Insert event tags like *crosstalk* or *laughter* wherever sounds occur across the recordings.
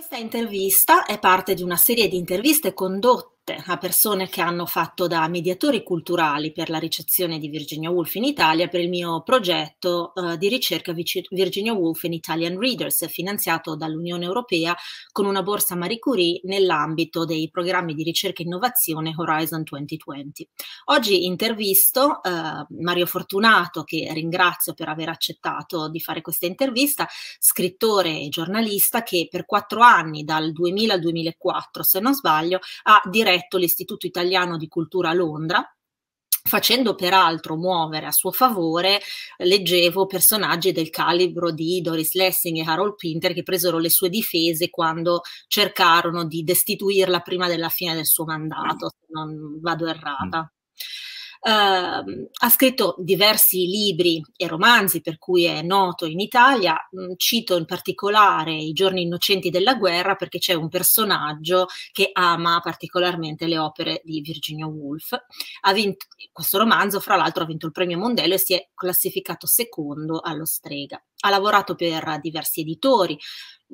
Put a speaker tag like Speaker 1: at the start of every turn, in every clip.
Speaker 1: Questa intervista è parte di una serie di interviste condotte aperte a persone che hanno fatto da mediatori culturali per la ricezione di Virginia Woolf in Italia per il mio progetto eh, di ricerca Virginia Woolf in Italian Readers, finanziato dall'Unione Europea con una borsa Marie Curie nell'ambito dei programmi di ricerca e innovazione Horizon 2020. Oggi intervisto eh, Mario Fortunato, che ringrazio per aver accettato di fare questa intervista, scrittore e giornalista che per quattro anni, dal 2000 al 2004 se non sbaglio, ha diretto diretto l'Istituto Italiano di Cultura a Londra, facendo peraltro muovere a suo favore, leggevo personaggi del calibro di Doris Lessing e Harold Pinter che presero le sue difese quando cercarono di destituirla prima della fine del suo mandato, se non vado errata. Mm. Ehm, ha scritto diversi libri e romanzi per cui è noto in Italia, mm, cito in particolare I giorni innocenti della guerra perché c'è un personaggio che ama particolarmente le opere di Virginia Woolf. Vinto, questo romanzo fra l'altro ha vinto il premio Mondello e si è classificato secondo allo Strega. Ha lavorato per diversi editori,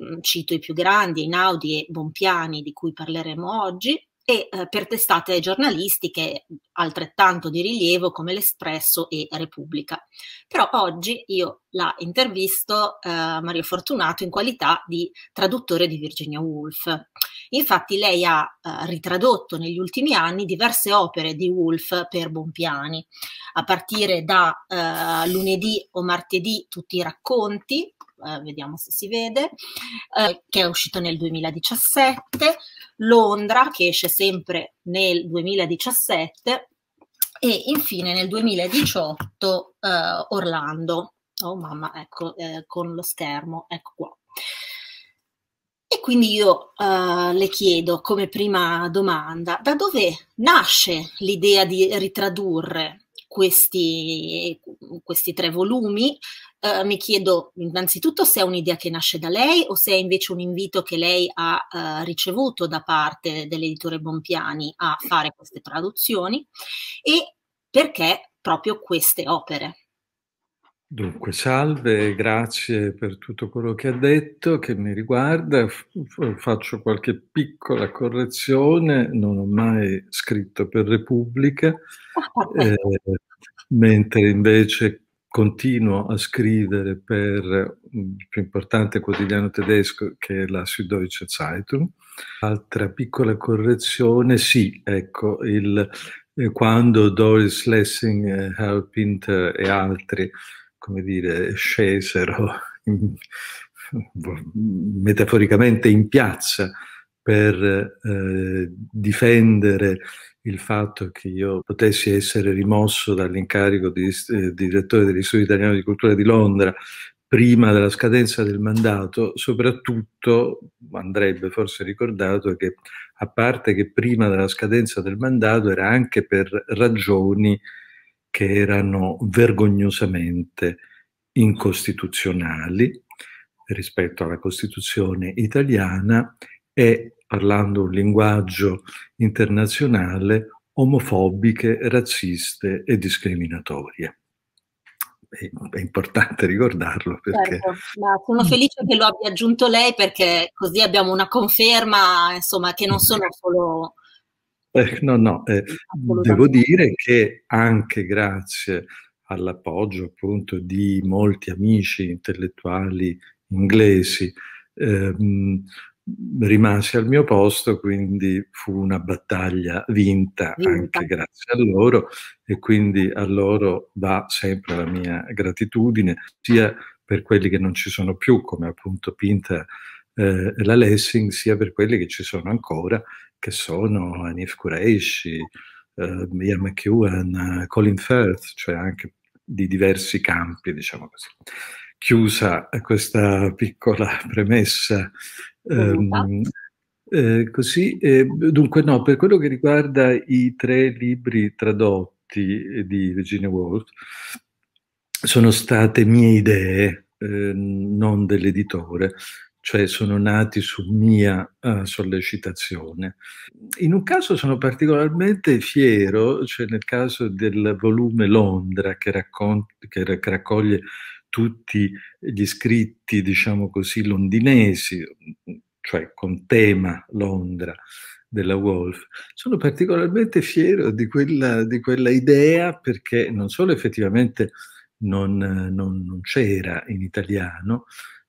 Speaker 1: mm, cito i più grandi, Einaudi e Bompiani di cui parleremo oggi, e eh, per testate giornalistiche altrettanto di rilievo come l'Espresso e Repubblica. Però oggi io la intervisto eh, Mario Fortunato in qualità di traduttore di Virginia Woolf. Infatti lei ha eh, ritradotto negli ultimi anni diverse opere di Woolf per Bompiani, a partire da eh, lunedì o martedì tutti i racconti, eh, vediamo se si vede, eh, che è uscito nel 2017, Londra, che esce sempre nel 2017, e infine nel 2018 eh, Orlando. Oh mamma, ecco, eh, con lo schermo, ecco qua. E quindi io eh, le chiedo come prima domanda, da dove nasce l'idea di ritradurre questi, questi, tre volumi eh, mi chiedo innanzitutto se è un'idea che nasce da lei o se è invece un invito che lei ha eh, ricevuto da parte dell'editore Bompiani a fare queste traduzioni e perché proprio queste opere.
Speaker 2: Dunque, salve, grazie per tutto quello che ha detto, che mi riguarda. Faccio qualche piccola correzione, non ho mai scritto per Repubblica, ah, eh, mentre invece continuo a scrivere per mm, il più importante quotidiano tedesco che è la Süddeutsche Zeitung. Altra piccola correzione, sì, ecco, il, eh, quando Doris Lessing, eh, Pinter e altri, come dire, scesero *laughs* in, metaforicamente in piazza per eh, difendere il fatto che io potessi essere rimosso dall'incarico di eh, direttore dell'Istituto Italiano di Cultura di Londra prima della scadenza del mandato, soprattutto andrebbe forse ricordato che a parte che prima della scadenza del mandato era anche per ragioni che erano vergognosamente incostituzionali rispetto alla Costituzione italiana e parlando un linguaggio internazionale, omofobiche, razziste e discriminatorie. È importante ricordarlo perché... Certo,
Speaker 1: sono felice che lo abbia aggiunto lei perché così abbiamo una conferma, insomma, che non sono solo...
Speaker 2: Eh, no, no, eh, devo dire che anche grazie all'appoggio appunto di molti amici intellettuali inglesi, ehm, rimasi al mio posto, quindi fu una battaglia vinta, vinta, anche grazie a loro e quindi a loro va sempre la mia gratitudine, sia per quelli che non ci sono più, come appunto Pinta eh, la Lessing, sia per quelli che ci sono ancora, che sono Anif Qureshi, eh, Ian McEwan, Colin Firth, cioè anche di diversi campi, diciamo così chiusa questa piccola premessa Ehm, eh, così, eh, dunque, no, per quello che riguarda i tre libri tradotti eh, di Virginia Woolf, sono state mie idee, eh, non dell'editore, cioè sono nati su mia eh, sollecitazione. In un caso sono particolarmente fiero, cioè nel caso del volume Londra che, raccoglie tutti gli scritti, diciamo così, londinesi, cioè con tema Londra della Wolf, sono particolarmente fiero di quella, di quella idea perché non solo effettivamente non, non, non c'era in italiano,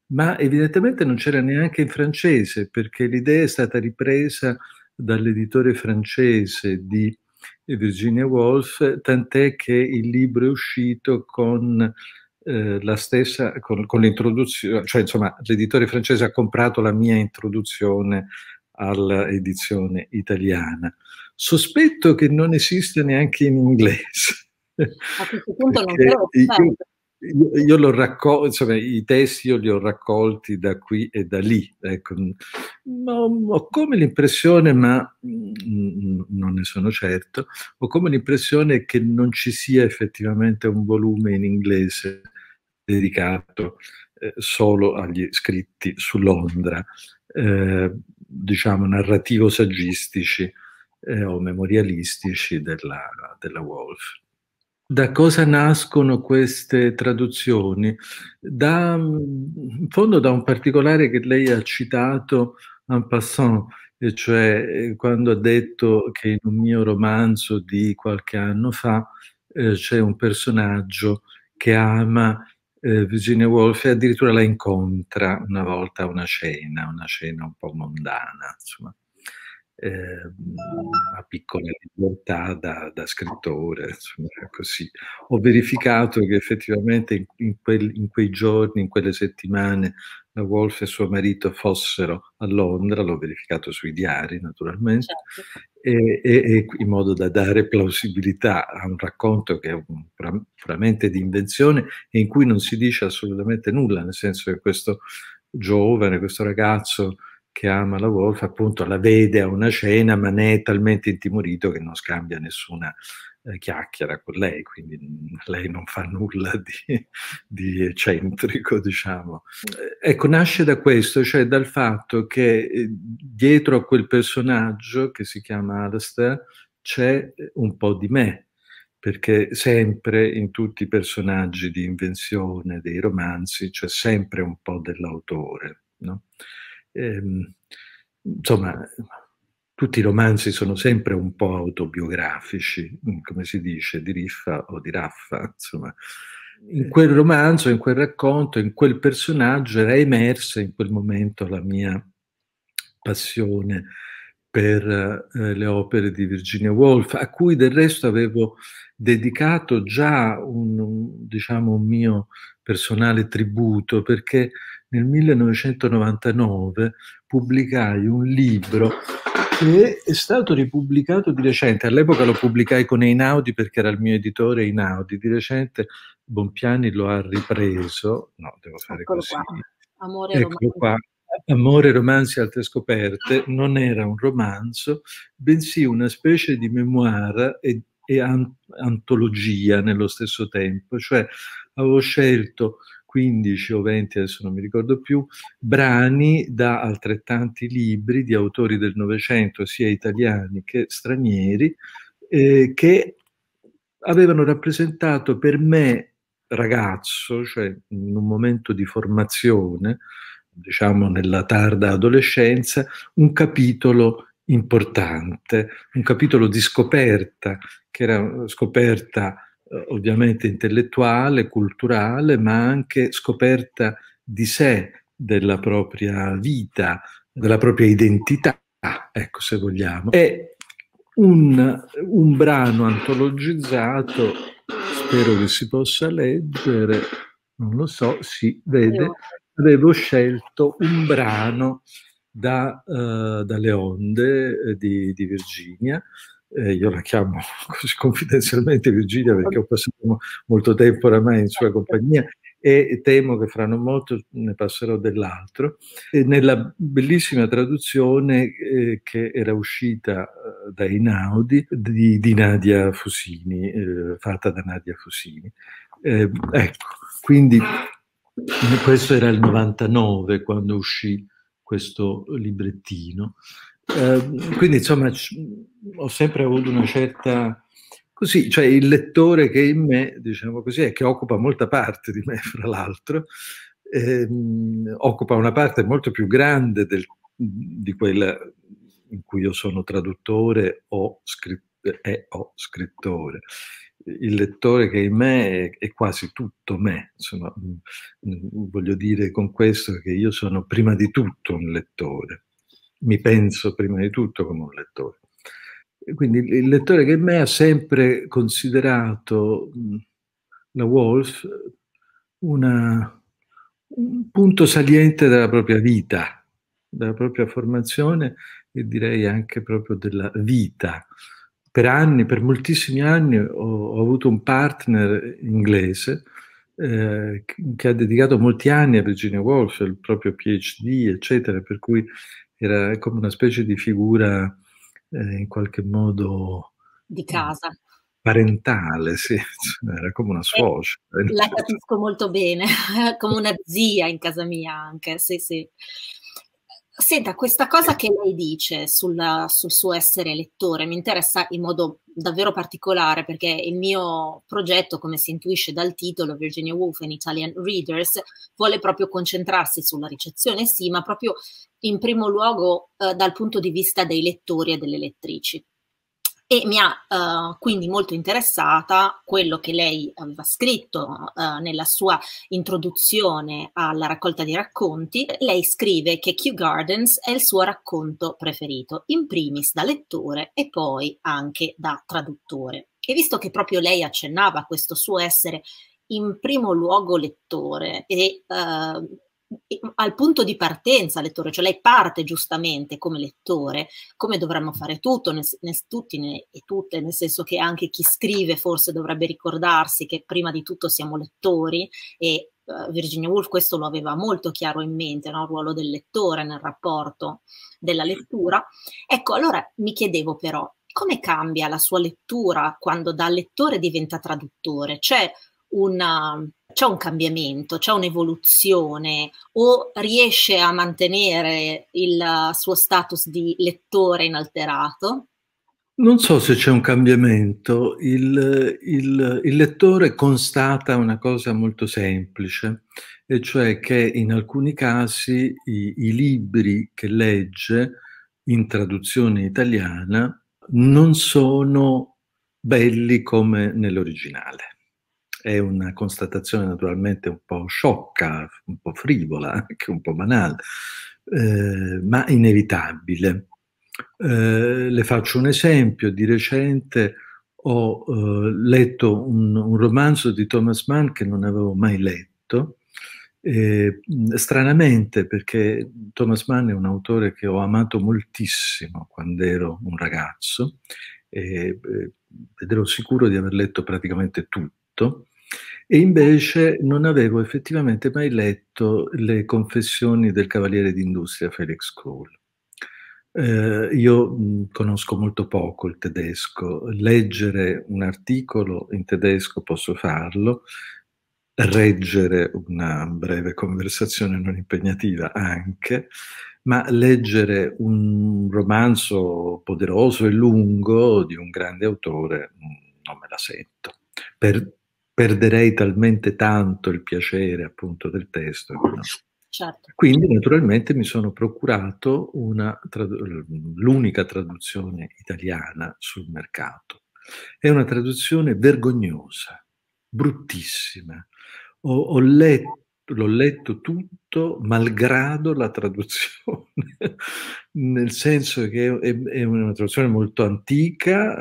Speaker 2: ma evidentemente non c'era neanche in francese perché l'idea è stata ripresa dall'editore francese di Virginia Woolf, tant'è che il libro è uscito con eh, la stessa, con, con, l'introduzione, cioè insomma l'editore francese ha comprato la mia introduzione all'edizione italiana. Sospetto che non esista neanche in inglese.
Speaker 1: A questo punto non
Speaker 2: Io, io l'ho raccolto, insomma, i testi io li ho raccolti da qui e da lì. Ecco. Ho, ho, come l'impressione, ma mm, mm, non ne sono certo, ho come l'impressione che non ci sia effettivamente un volume in inglese dedicato eh, solo agli scritti su Londra, eh, diciamo narrativo-saggistici eh, o memorialistici della, della Wolf. Da cosa nascono queste traduzioni? Da, in fondo da un particolare che lei ha citato en passant, e cioè eh, quando ha detto che in un mio romanzo di qualche anno fa eh, c'è un personaggio che ama eh, Virginia Woolf e addirittura la incontra una volta a una cena, una cena un po' mondana, insomma, eh, una piccola libertà da, da scrittore, insomma, così. Ho verificato che effettivamente in, in, quel, in, quei giorni, in quelle settimane, Wolf e suo marito fossero a Londra, l'ho verificato sui diari naturalmente, certo. e, e, in modo da dare plausibilità a un racconto che è un, puramente di invenzione e in cui non si dice assolutamente nulla, nel senso che questo giovane, questo ragazzo che ama la Wolf appunto la vede a una cena ma ne è talmente intimorito che non scambia nessuna chiacchiera con lei, quindi *laughs* lei non fa nulla di, di eccentrico, diciamo. Eh, ecco, nasce da questo, cioè dal fatto che eh, dietro a quel personaggio che si chiama Alastair c'è eh, un po' di me, perché sempre in tutti i personaggi di invenzione, dei romanzi, c'è sempre un po' dell'autore. No? Ehm, insomma, tutti i romanzi sono sempre un po' autobiografici, mm, come si dice, di riffa o di raffa, insomma. In eh. quel romanzo, in quel racconto, in quel personaggio era emersa in quel momento la mia passione per eh, le opere di Virginia Woolf, a cui del resto avevo dedicato già un, un, diciamo, un mio personale tributo, perché nel 1999 pubblicai un libro che è stato ripubblicato di recente, all'epoca lo pubblicai con Einaudi perché era il mio editore Einaudi, di recente Bonpiani lo ha ripreso, no, devo fare Eccolo così. Qua. Amore Eccolo qua. Amore, romanzi e altre scoperte non era un romanzo, bensì una specie di memoir e, e antologia nello stesso tempo, cioè avevo scelto 15 o 20, adesso non mi ricordo più, brani da altrettanti libri di autori del Novecento, sia italiani che stranieri, eh, che avevano rappresentato per me ragazzo, cioè in un momento di formazione, diciamo nella tarda adolescenza, un capitolo importante, un capitolo di scoperta, che era scoperta eh, ovviamente intellettuale, culturale, ma anche scoperta di sé, della propria vita, della propria identità, ecco se vogliamo. È un, un brano antologizzato, spero che si possa leggere, non lo so, si vede, avevo scelto un brano da, uh, dalle onde eh, di, di Virginia, eh, io la chiamo *laughs* così confidenzialmente Virginia perché ho passato molto tempo oramai in sua compagnia e temo che fra non molto ne passerò dell'altro, e nella bellissima traduzione eh, che era uscita eh, da Inaudi di, di Nadia Fosini, eh, fatta da Nadia Fosini. Ehm, ecco, quindi questo era il 99 quando uscì questo librettino Ehm, quindi insomma ho sempre avuto una certa... Così, cioè il lettore che in me, diciamo così, e che occupa molta parte di me, *laughs* fra l'altro, ehm, occupa una parte molto più grande del, di quella in cui io sono traduttore o, scritt- eh, o scrittore il lettore che è in me è, quasi tutto me. Insomma, mm, mm, voglio dire con questo che io sono prima di tutto un lettore mi penso prima di tutto come un lettore. Quindi il lettore che me ha sempre considerato la Wolf una, un punto saliente della propria vita, della propria formazione e direi anche proprio della vita. Per anni, per moltissimi anni ho, ho avuto un partner inglese eh, che ha dedicato molti anni a Virginia Woolf, il proprio PhD, eccetera, per cui era come una specie di figura eh, in qualche modo...
Speaker 1: Di eh, casa.
Speaker 2: Parentale, sì, *laughs* era come una eh, suocera. La
Speaker 1: capisco molto bene, *laughs* come una zia in casa mia anche, sì, sì. Senta, questa cosa eh. che lei dice sulla, sul suo essere lettore mi interessa in modo davvero particolare perché il mio progetto, come si intuisce dal titolo, Virginia Woolf and Italian Readers, vuole proprio concentrarsi sulla ricezione, sì, ma proprio in primo luogo eh, dal punto di vista dei lettori e delle lettrici e mi ha uh, quindi molto interessata quello che lei aveva scritto uh, nella sua introduzione alla raccolta di racconti. Lei scrive che Kew Gardens è il suo racconto preferito, in primis da lettore e poi anche da traduttore. E visto che proprio lei accennava a questo suo essere in primo luogo lettore e uh, al punto di partenza lettore, cioè lei parte giustamente come lettore, come dovremmo fare tutto, ne, ne, tutti ne, e tutte, nel senso che anche chi scrive forse dovrebbe ricordarsi che prima di tutto siamo lettori e uh, Virginia Woolf questo lo aveva molto chiaro in mente, no? il ruolo del lettore nel rapporto della lettura. Ecco, allora mi chiedevo però come cambia la sua lettura quando da lettore diventa traduttore? C'è cioè, una, c'è un cambiamento, c'è un'evoluzione o riesce a mantenere il suo status di lettore inalterato?
Speaker 2: Non so se c'è un cambiamento, il, il, il, lettore constata una cosa molto semplice, e cioè che in alcuni casi i, i libri che legge in traduzione italiana non sono belli come nell'originale. È una constatazione naturalmente un po' sciocca, un po' frivola, anche un po' banale, eh, ma inevitabile. Eh, le faccio un esempio, di recente ho eh, letto un, un, romanzo di Thomas Mann che non avevo mai letto, eh, stranamente perché Thomas Mann è un autore che ho amato moltissimo quando ero un ragazzo eh, ed ero sicuro di aver letto praticamente tutto. E invece non avevo effettivamente mai letto le confessioni del Cavaliere d'Industria Felix Kohl. Eh, io mh, conosco molto poco il tedesco, leggere un articolo in tedesco posso farlo, reggere una breve conversazione non impegnativa anche, ma leggere un romanzo poderoso e lungo di un grande autore non me la sento, per perderei talmente tanto il piacere appunto del testo. No? Certo. Quindi naturalmente mi sono procurato una, l'unica traduzione italiana sul mercato. È una traduzione vergognosa, bruttissima. Ho, ho letto l'ho letto tutto malgrado la traduzione, *laughs* nel senso che è, è una traduzione molto antica,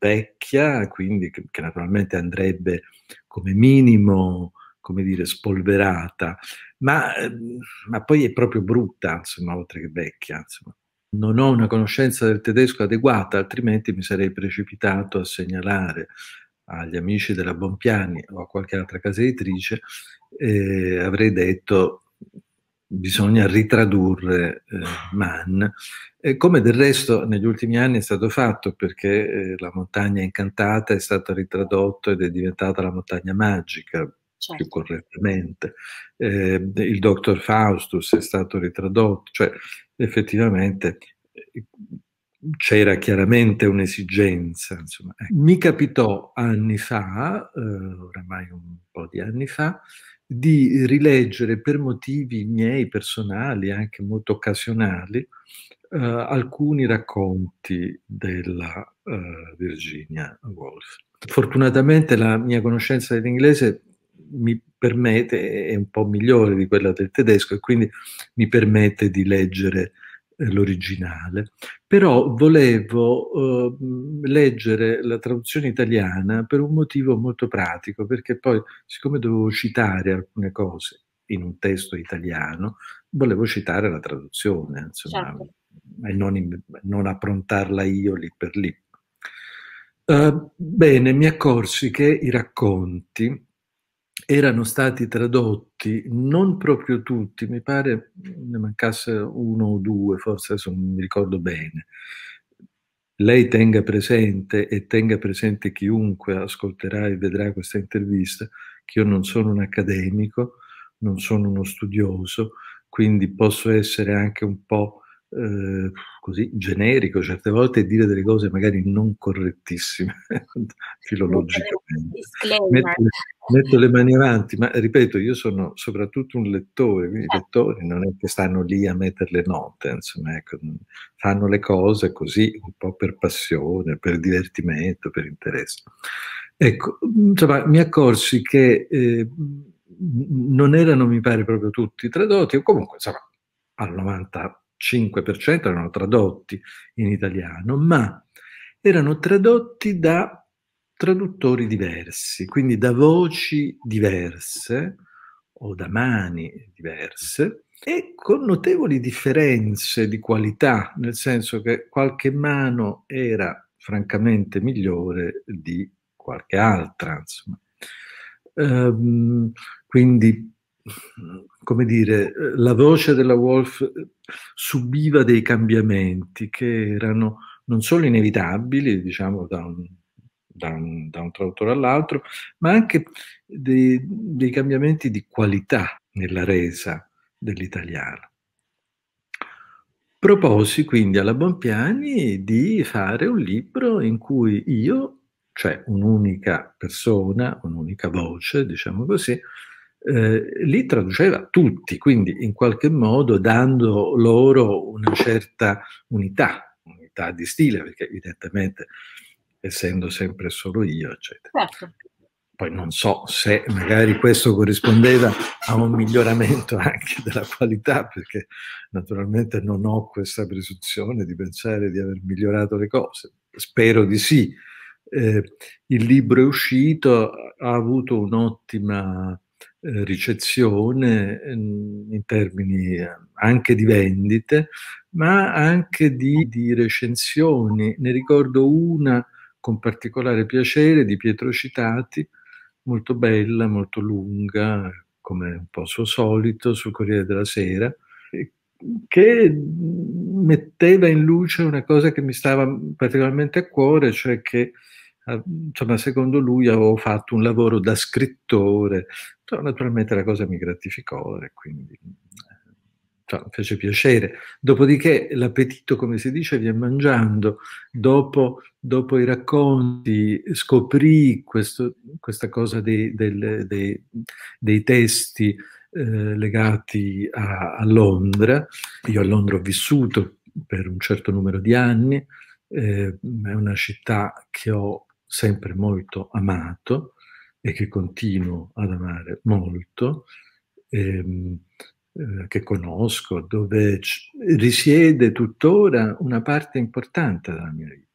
Speaker 2: vecchia, quindi che, che naturalmente andrebbe come minimo come dire, spolverata, ma, ehm, ma, poi è proprio brutta, insomma, oltre che vecchia. Insomma. Non ho una conoscenza del tedesco adeguata, altrimenti mi sarei precipitato a segnalare agli amici della Bompiani o a qualche altra casa editrice, eh, avrei detto bisogna ritradurre eh, Mann, eh, come del resto negli ultimi anni è stato fatto perché eh, la montagna incantata è stata ritradotta ed è diventata la montagna magica, certo. più correttamente. Eh, il dottor Faustus è stato ritradotto, cioè effettivamente eh, c'era chiaramente un'esigenza. Insomma. Ecco. Mi capitò anni fa, eh, oramai un po' di anni fa, di rileggere per motivi miei personali, anche molto occasionali, eh, alcuni racconti della eh, Virginia Woolf. Fortunatamente la mia conoscenza dell'inglese mi permette, è un po' migliore di quella del tedesco e quindi mi permette di leggere eh, l'originale, però volevo eh, leggere la traduzione italiana per un motivo molto pratico, perché poi siccome dovevo citare alcune cose in un testo italiano, volevo citare la traduzione, insomma, certo. e non, in, non approntarla io lì per lì. Uh, bene, mi accorsi che i racconti erano stati tradotti, non proprio tutti, mi pare ne mancasse uno o due, forse adesso non mi ricordo bene. Lei tenga presente e tenga presente chiunque ascolterà e vedrà questa intervista che io non sono un accademico, non sono uno studioso, quindi posso essere anche un po' Ehm, così generico, certe volte dire delle cose magari non correttissime *laughs* filologicamente. Metto, metto, le mani avanti, ma ripeto, io sono soprattutto un lettore, quindi i certo. lettori non è che stanno lì a mettere le note, insomma, ecco, fanno le cose così un po' per passione, per divertimento, per interesse. Ecco, insomma, mi accorsi che eh, non erano, mi pare, proprio tutti tradotti, o comunque, insomma, al 90 5% erano tradotti in italiano, ma erano tradotti da traduttori diversi, quindi da voci diverse o da mani diverse e con notevoli differenze di qualità, nel senso che qualche mano era francamente migliore di qualche altra. Ehm, quindi come dire, la voce della Wolf subiva dei cambiamenti che erano non solo inevitabili, diciamo, da un, da un, da un traduttore all'altro, ma anche dei, dei cambiamenti di qualità nella resa dell'italiano. Proposi quindi alla Bompiani di fare un libro in cui io, cioè un'unica persona, un'unica voce, diciamo così, eh, li traduceva tutti, quindi in qualche modo dando loro una certa unità, unità di stile, perché evidentemente essendo sempre solo io, eccetera. Certo. Poi non so se magari questo corrispondeva a un miglioramento anche della qualità, perché naturalmente non ho questa presunzione di pensare di aver migliorato le cose. Spero di sì. Eh, il libro è uscito, ha avuto un'ottima eh, ricezione ehm, in termini eh, anche di vendite, ma anche di, di, recensioni. Ne ricordo una con particolare piacere di Pietro Citati, molto bella, molto lunga, come un po' suo solito, sul Corriere della Sera, che mm, metteva in luce una cosa che mi stava particolarmente a cuore, cioè che Ah, insomma, secondo lui avevo fatto un lavoro da scrittore, però naturalmente la cosa mi gratificò e quindi cioè, fece piacere. Dopodiché l'appetito, come si dice, viene mangiando. Dopo, dopo i racconti scoprì questo, questa cosa dei, del, dei, dei testi eh, legati a, a, Londra. Io a Londra ho vissuto per un certo numero di anni, eh, è una città che ho sempre molto amato e che continuo ad amare molto, ehm, eh, che conosco, dove c- risiede tuttora una parte importante della mia vita.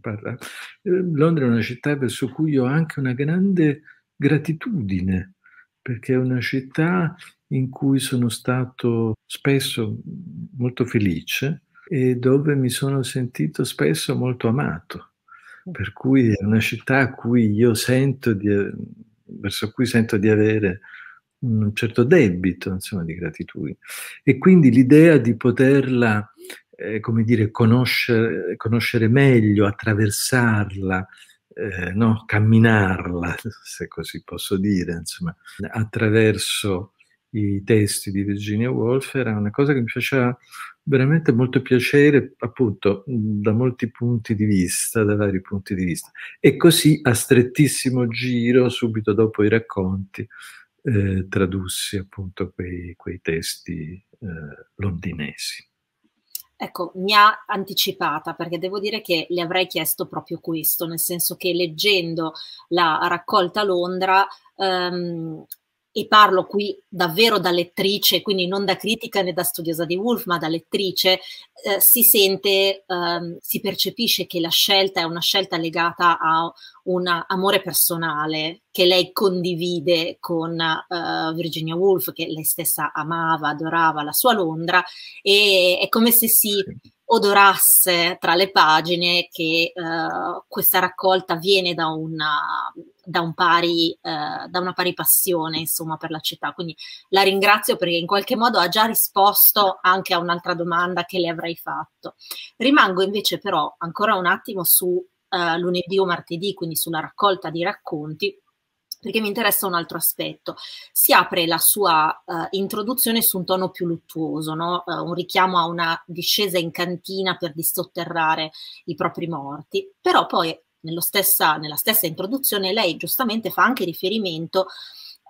Speaker 2: Par- eh, Londra è una città verso cui ho anche una grande gratitudine, perché è una città in cui sono stato spesso molto felice e dove mi sono sentito spesso molto amato per cui è una città a cui io sento di, verso cui sento di avere un certo debito insomma, di gratitudine. E quindi l'idea di poterla, eh, come dire, conoscere, conoscere meglio, attraversarla, eh, no? camminarla, *laughs* se così posso dire, insomma, attraverso i testi di Virginia Woolf era una cosa che mi faceva veramente molto piacere, appunto, da molti punti di vista, da vari punti di vista. E così a strettissimo giro, subito dopo i racconti, eh, tradussi appunto quei, quei testi eh, londinesi.
Speaker 1: Ecco, mi ha anticipata perché devo dire che le avrei chiesto proprio questo, nel senso che leggendo la raccolta Londra ehm, e parlo qui davvero da lettrice, quindi non da critica né da studiosa di Wolf, ma da lettrice, eh, si sente, ehm, si percepisce che la scelta è una scelta legata a un amore personale che lei condivide con eh, Virginia Woolf, che lei stessa amava, adorava la sua Londra, e è come se si odorasse tra le pagine che eh, questa raccolta viene da una da, un pari, eh, da una pari passione insomma, per la città. Quindi la ringrazio perché in qualche modo ha già risposto anche a un'altra domanda che le avrei fatto. Rimango invece però ancora un attimo su eh, lunedì o martedì, quindi sulla raccolta di racconti, perché mi interessa un altro aspetto. Si apre la sua uh, introduzione su un tono più luttuoso, no? uh, un richiamo a una discesa in cantina per dissotterrare i propri morti, però poi stessa, nella stessa introduzione lei giustamente fa anche riferimento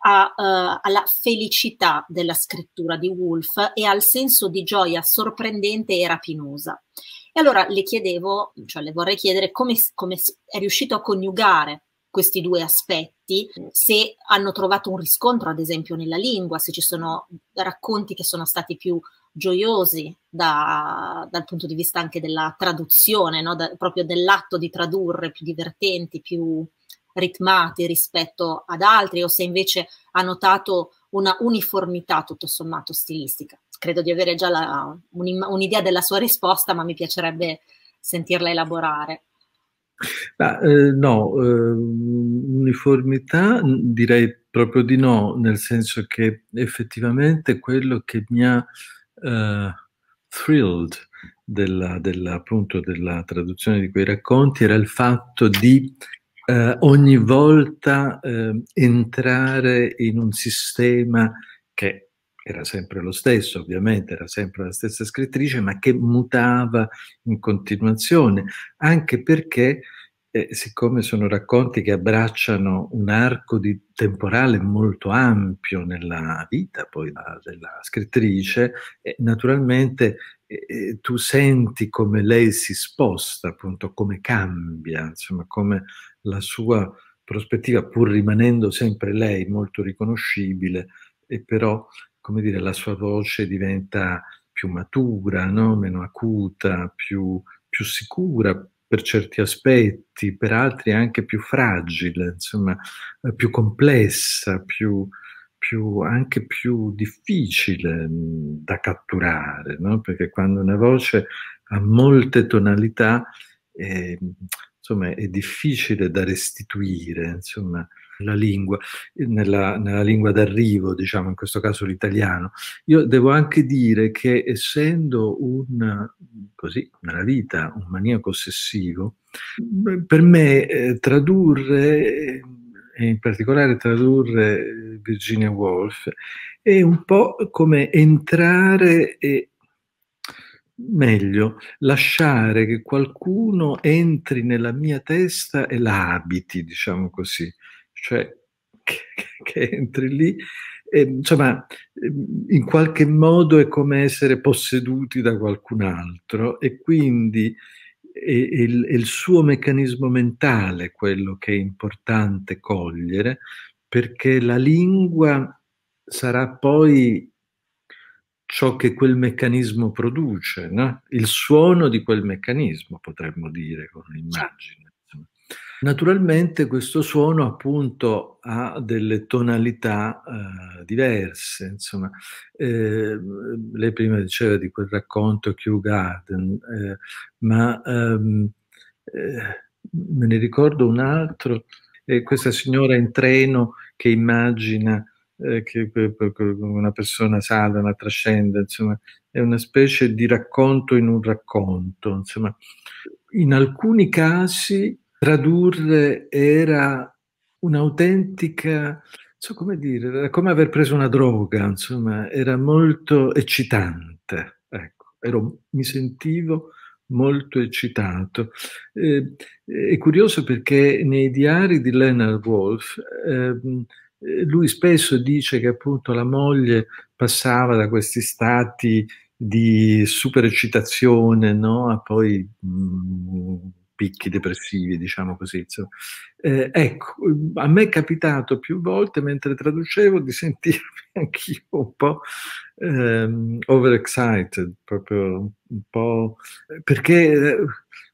Speaker 1: a, uh, alla felicità della scrittura di Wolf e al senso di gioia sorprendente e rapinosa. E allora le chiedevo, cioè le vorrei chiedere come, come è riuscito a coniugare questi due aspetti, mm. se hanno trovato un riscontro ad esempio nella lingua, se ci sono racconti che sono stati più gioiosi da, dal punto di vista anche della traduzione, no? da, proprio dell'atto di tradurre, più divertenti, più ritmati rispetto ad altri, o se invece ha notato una uniformità tutto sommato stilistica. Credo di avere già la, un, un'idea della sua risposta, ma mi piacerebbe sentirla elaborare.
Speaker 2: Ah, eh, no, eh, uniformità direi proprio di no, nel senso che effettivamente quello che mi ha eh, thrilled della, della, appunto, della traduzione di quei racconti era il fatto di eh, ogni volta ehm, entrare in un sistema che era sempre lo stesso, ovviamente, era sempre la stessa scrittrice, ma che mutava in continuazione, anche perché, eh, siccome sono racconti che abbracciano un arco di, temporale molto ampio nella vita poi da, della scrittrice, eh, naturalmente eh, eh, tu senti come lei si sposta, appunto, come cambia, insomma, come la sua prospettiva, pur rimanendo sempre lei molto riconoscibile, e però come dire, la sua voce diventa più matura, no? meno acuta, più, più sicura per certi aspetti, per altri anche più fragile, insomma, eh, più complessa, più, più, anche più difficile mm, da catturare, no? perché quando una voce ha molte tonalità, è, eh, insomma, è difficile da restituire, insomma, nella lingua, nella, nella lingua d'arrivo, diciamo in questo caso l'italiano. Io devo anche dire che essendo un, così, nella vita, un maniaco ossessivo, per me eh, tradurre, eh, e in particolare tradurre eh, Virginia Woolf, è un po' come entrare e meglio lasciare che qualcuno entri nella mia testa e la abiti, diciamo così cioè *laughs* che, che entri lì e, insomma, ehm, in qualche modo è come essere posseduti da qualcun altro e quindi è, è, il, è, il, suo meccanismo mentale quello che è importante cogliere, perché la lingua sarà poi ciò che quel meccanismo produce, no? il suono di quel meccanismo, potremmo dire con un'immagine. Naturalmente questo suono appunto ha delle tonalità eh, diverse, insomma, eh, lei prima diceva di quel racconto Kew Garden, eh, ma ehm, eh, me ne ricordo un altro, eh, questa signora in treno che immagina eh, che una persona sale, una trascende, insomma, è una specie di racconto in un racconto, insomma. In alcuni casi tradurre era un'autentica, so come dire, era come aver preso una droga, insomma, era molto eccitante. Ecco, ero, mi sentivo molto eccitato. Eh, è curioso perché nei diari di Leonard Wolf eh, lui spesso dice che appunto la moglie passava da questi stati di supereccitazione no? a poi mh, mm, picchi depressivi, diciamo così. Eh, ecco, a me è capitato più volte mentre traducevo di sentirmi *laughs* anch'io un po' ehm, overexcited, proprio un po' eh, perché eh,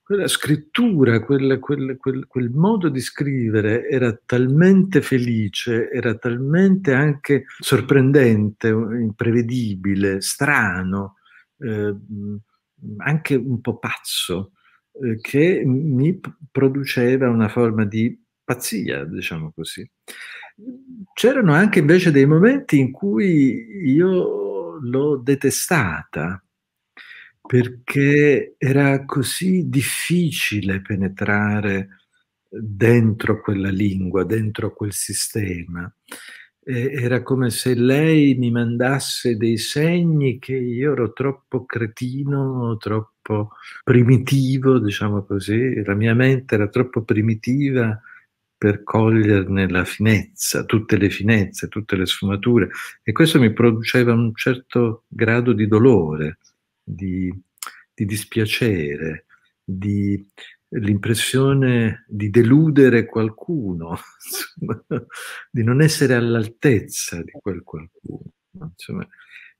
Speaker 2: quella scrittura, quel, quel, quel, quel modo di scrivere era talmente felice, era talmente anche sorprendente, imprevedibile, strano, eh, anche un po' pazzo eh, che mi produceva una forma di pazzia, diciamo così. C'erano anche invece dei momenti in cui io l'ho detestata perché era così difficile penetrare dentro quella lingua, dentro quel sistema. era come se lei mi mandasse dei segni che io ero troppo cretino, troppo troppo primitivo, diciamo così, la mia mente era troppo primitiva per coglierne la finezza, tutte le finezze, tutte le sfumature e questo mi produceva un certo grado di dolore, di, di dispiacere, di l'impressione di deludere qualcuno, *laughs* insomma, di non essere all'altezza di quel qualcuno. Insomma,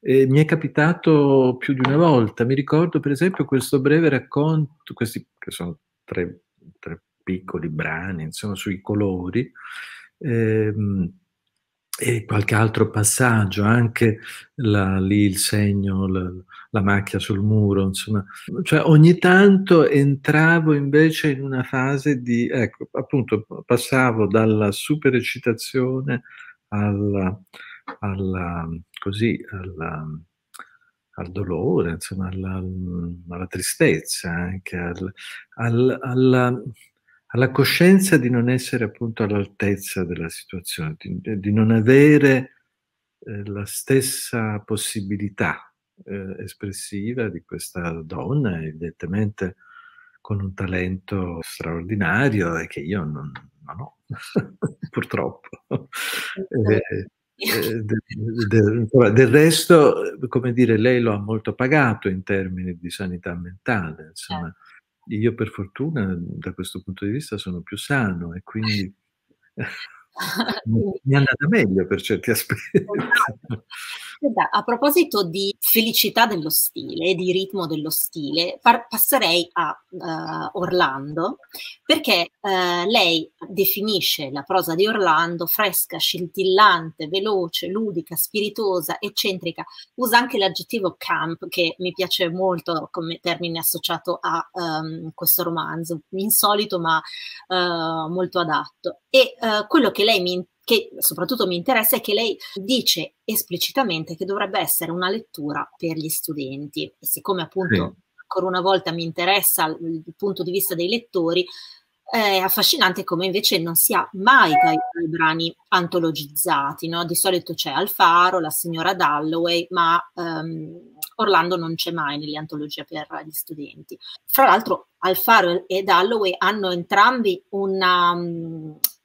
Speaker 2: eh, mi è capitato più di una volta. Mi ricordo, per esempio, questo breve racconto, questi che sono tre, tre piccoli brani, insomma, sui colori. Ehm, e qualche altro passaggio, anche la, lì il segno, la, la, macchia sul muro, insomma. Cioè ogni tanto entravo invece in una fase di, ecco, appunto, passavo dalla supereccitazione alla, al, ehm, così, al, ehm, al dolore, insomma, alla, alla tristezza, anche al, alla, alla, coscienza di non essere appunto all'altezza della situazione, di, di non avere eh, la stessa possibilità eh, espressiva di questa donna, evidentemente con un talento straordinario e che io non, non ho, *laughs* purtroppo. Certo. eh, eh, *laughs* del, del, del, resto, come dire, lei lo ha molto pagato in termini di sanità mentale. Insomma, certo. io per fortuna da questo punto di vista sono più sano e quindi *laughs* *laughs* mi è andata meglio per certi aspetti. Esatto
Speaker 1: a proposito di felicità dello stile, di ritmo dello stile, par- passerei a uh, Orlando, perché uh, lei definisce la prosa di Orlando fresca, scintillante, veloce, ludica, spiritosa, eccentrica. Usa anche l'aggettivo camp, che mi piace molto come termine associato a um, questo romanzo, insolito ma uh, molto adatto. E quello che lei mi interessa che soprattutto mi interessa è che lei dice esplicitamente che dovrebbe essere una lettura per gli studenti e siccome appunto sì. ancora una volta mi interessa il, il punto di vista dei lettori, è affascinante come invece non sia mai dai brani antologizzati, no? di solito c'è Alfaro, la signora Dalloway, ma um, Orlando non c'è mai nelle antologie per gli studenti. Fra l'altro Alfaro e Dalloway hanno entrambi una,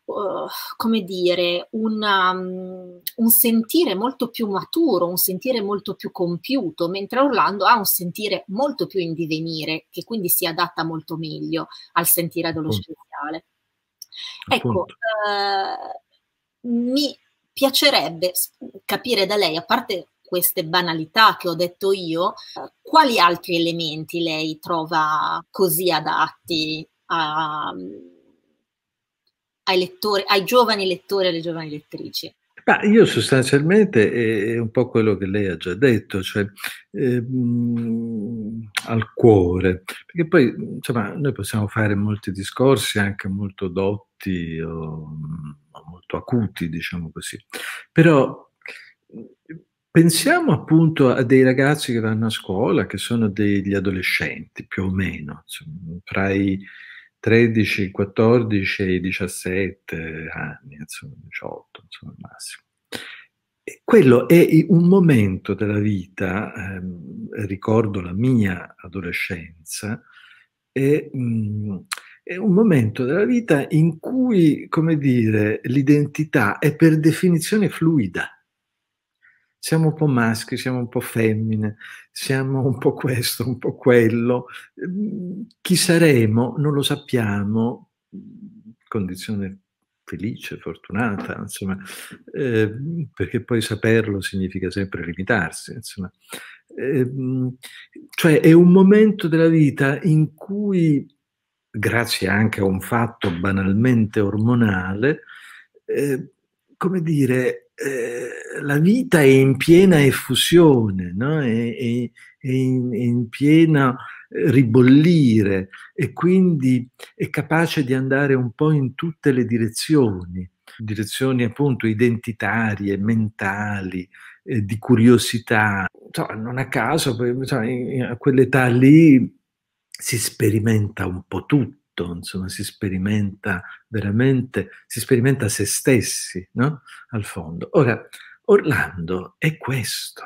Speaker 1: eh, come dire, una, um, un sentire molto più maturo, un sentire molto più compiuto, mentre Orlando ha un sentire molto più in divenire, che quindi si adatta molto meglio al sentire adolescenziale. Appunto. Ecco, uh, mi piacerebbe capire da lei, a parte queste banalità che ho detto io, eh, quali altri elementi lei trova così adatti a, ai, lettori, ai giovani lettori e alle giovani lettrici?
Speaker 2: Ma io sostanzialmente è un po' quello che lei ha già detto, cioè ehm, al cuore, perché poi insomma, noi possiamo fare molti discorsi anche molto dotti o, o molto acuti, diciamo così, però pensiamo appunto a dei ragazzi che vanno a scuola, che sono degli adolescenti più o meno, insomma, tra i 13, 14, 17 anni, insomma 18, insomma al massimo. E quello è un momento della vita, ehm, ricordo la mia adolescenza, è, mh, è un momento della vita in cui, come dire, l'identità è per definizione fluida siamo un po' maschi, siamo un po' femmine, siamo un po' questo, un po' quello. Ehm, chi saremo non lo sappiamo, condizione felice, fortunata, insomma, eh, perché poi saperlo significa sempre limitarsi, insomma. Eh, cioè è un momento della vita in cui, grazie anche a un fatto banalmente ormonale, eh, come dire, eh, la vita è in piena effusione, no? è, è, è, in, è, in, piena eh, ribollire e quindi è capace di andare un po' in tutte le direzioni, direzioni appunto identitarie, mentali, eh, di curiosità. Insomma, non a caso, insomma, a quell'età lì si sperimenta un po' tutto tutto, insomma, si sperimenta veramente, si sperimenta se stessi, no? Al fondo. Ora, Orlando è questo.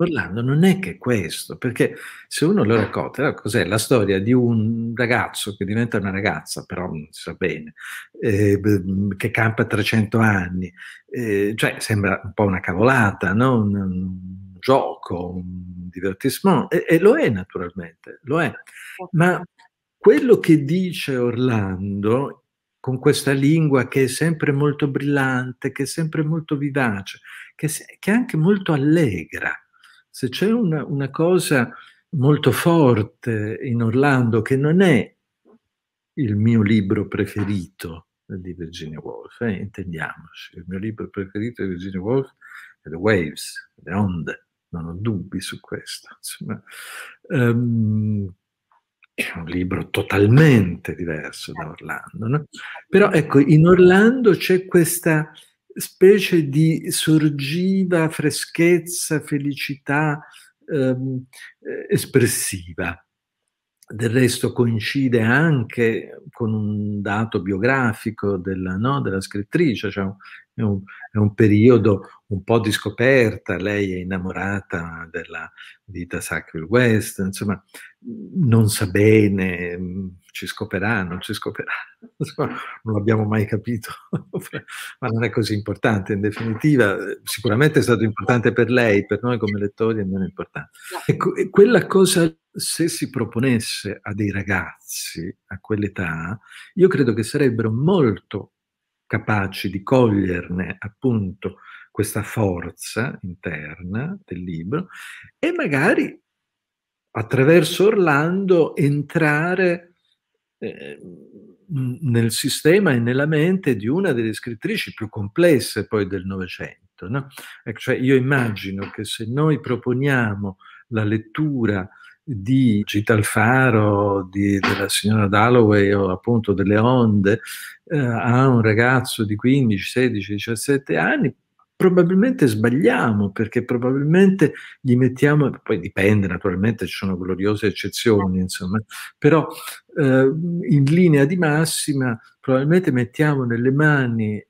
Speaker 2: Orlando non è che questo, perché se uno lo racconta, eh, cos'è la storia di un ragazzo che diventa una ragazza, però non si sa bene, eh, che campa 300 anni, eh, cioè sembra un po' una cavolata, no? un, un, gioco, un divertissement, e, e, lo è naturalmente, lo è, ma quello che dice Orlando con questa lingua che è sempre molto brillante, che è sempre molto vivace, che, che è anche molto allegra. Se c'è una, una cosa molto forte in Orlando, che non è il mio libro preferito di Virginia Woolf, eh, intendiamoci, il mio libro preferito di Virginia Woolf è The Waves, Le onde, non ho dubbi su questo. Insomma, um, è un libro totalmente diverso da Orlando. No? Però ecco, in Orlando c'è questa specie di sorgiva freschezza, felicità ehm, eh, espressiva. Del resto coincide anche con un dato biografico della, no, della scrittrice, cioè è un, è un, periodo un po' di scoperta, lei è innamorata della vita Sackville West, insomma non sa bene, ci scoperà, non ci scoperà, non l'abbiamo mai capito, *laughs* ma non è così importante. In definitiva, sicuramente è stato importante per lei, per noi come lettori è meno importante. Ecco, quella cosa, se si proponesse a dei ragazzi a quell'età, io credo che sarebbero molto capaci di coglierne appunto questa forza interna del libro e magari attraverso Orlando entrare eh, nel sistema e nella mente di una delle scrittrici più complesse poi del Novecento. No? Ecco, cioè io immagino che se noi proponiamo la lettura di Gitalfaro, di, della signora Dalloway o appunto delle onde eh, a un ragazzo di 15, 16, 17 anni, probabilmente sbagliamo perché probabilmente gli mettiamo, poi dipende naturalmente, ci sono gloriose eccezioni, certo. insomma, però eh, in linea di massima probabilmente mettiamo nelle mani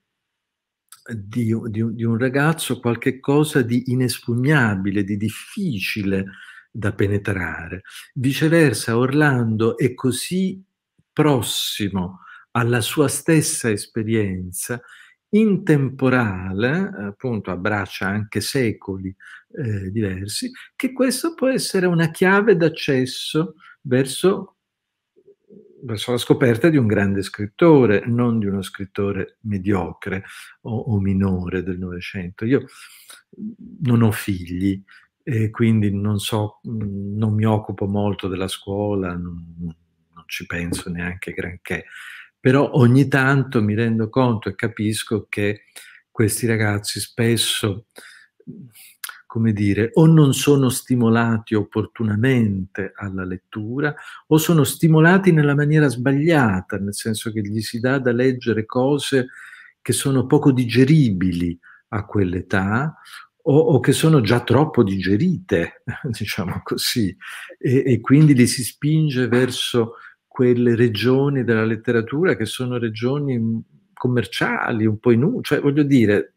Speaker 2: di, di, di un ragazzo qualche cosa di inespugnabile, di difficile da penetrare. Viceversa, Orlando è così prossimo alla sua stessa esperienza intemporale, appunto abbraccia anche secoli eh, diversi, che questo può essere una chiave d'accesso verso, verso, la scoperta di un grande scrittore, non di uno scrittore mediocre o, o minore del Novecento. Io non ho figli. E quindi non so, non mi occupo molto della scuola, non, non ci penso neanche granché però ogni tanto mi rendo conto e capisco che questi ragazzi spesso, come dire, o non sono stimolati opportunamente alla lettura o sono stimolati nella maniera sbagliata, nel senso che gli si dà da leggere cose che sono poco digeribili a quell'età o, o, che sono già troppo digerite, *laughs* diciamo così, e, e quindi li si spinge verso quelle regioni della letteratura che sono regioni commerciali, un po' inutili. cioè voglio dire,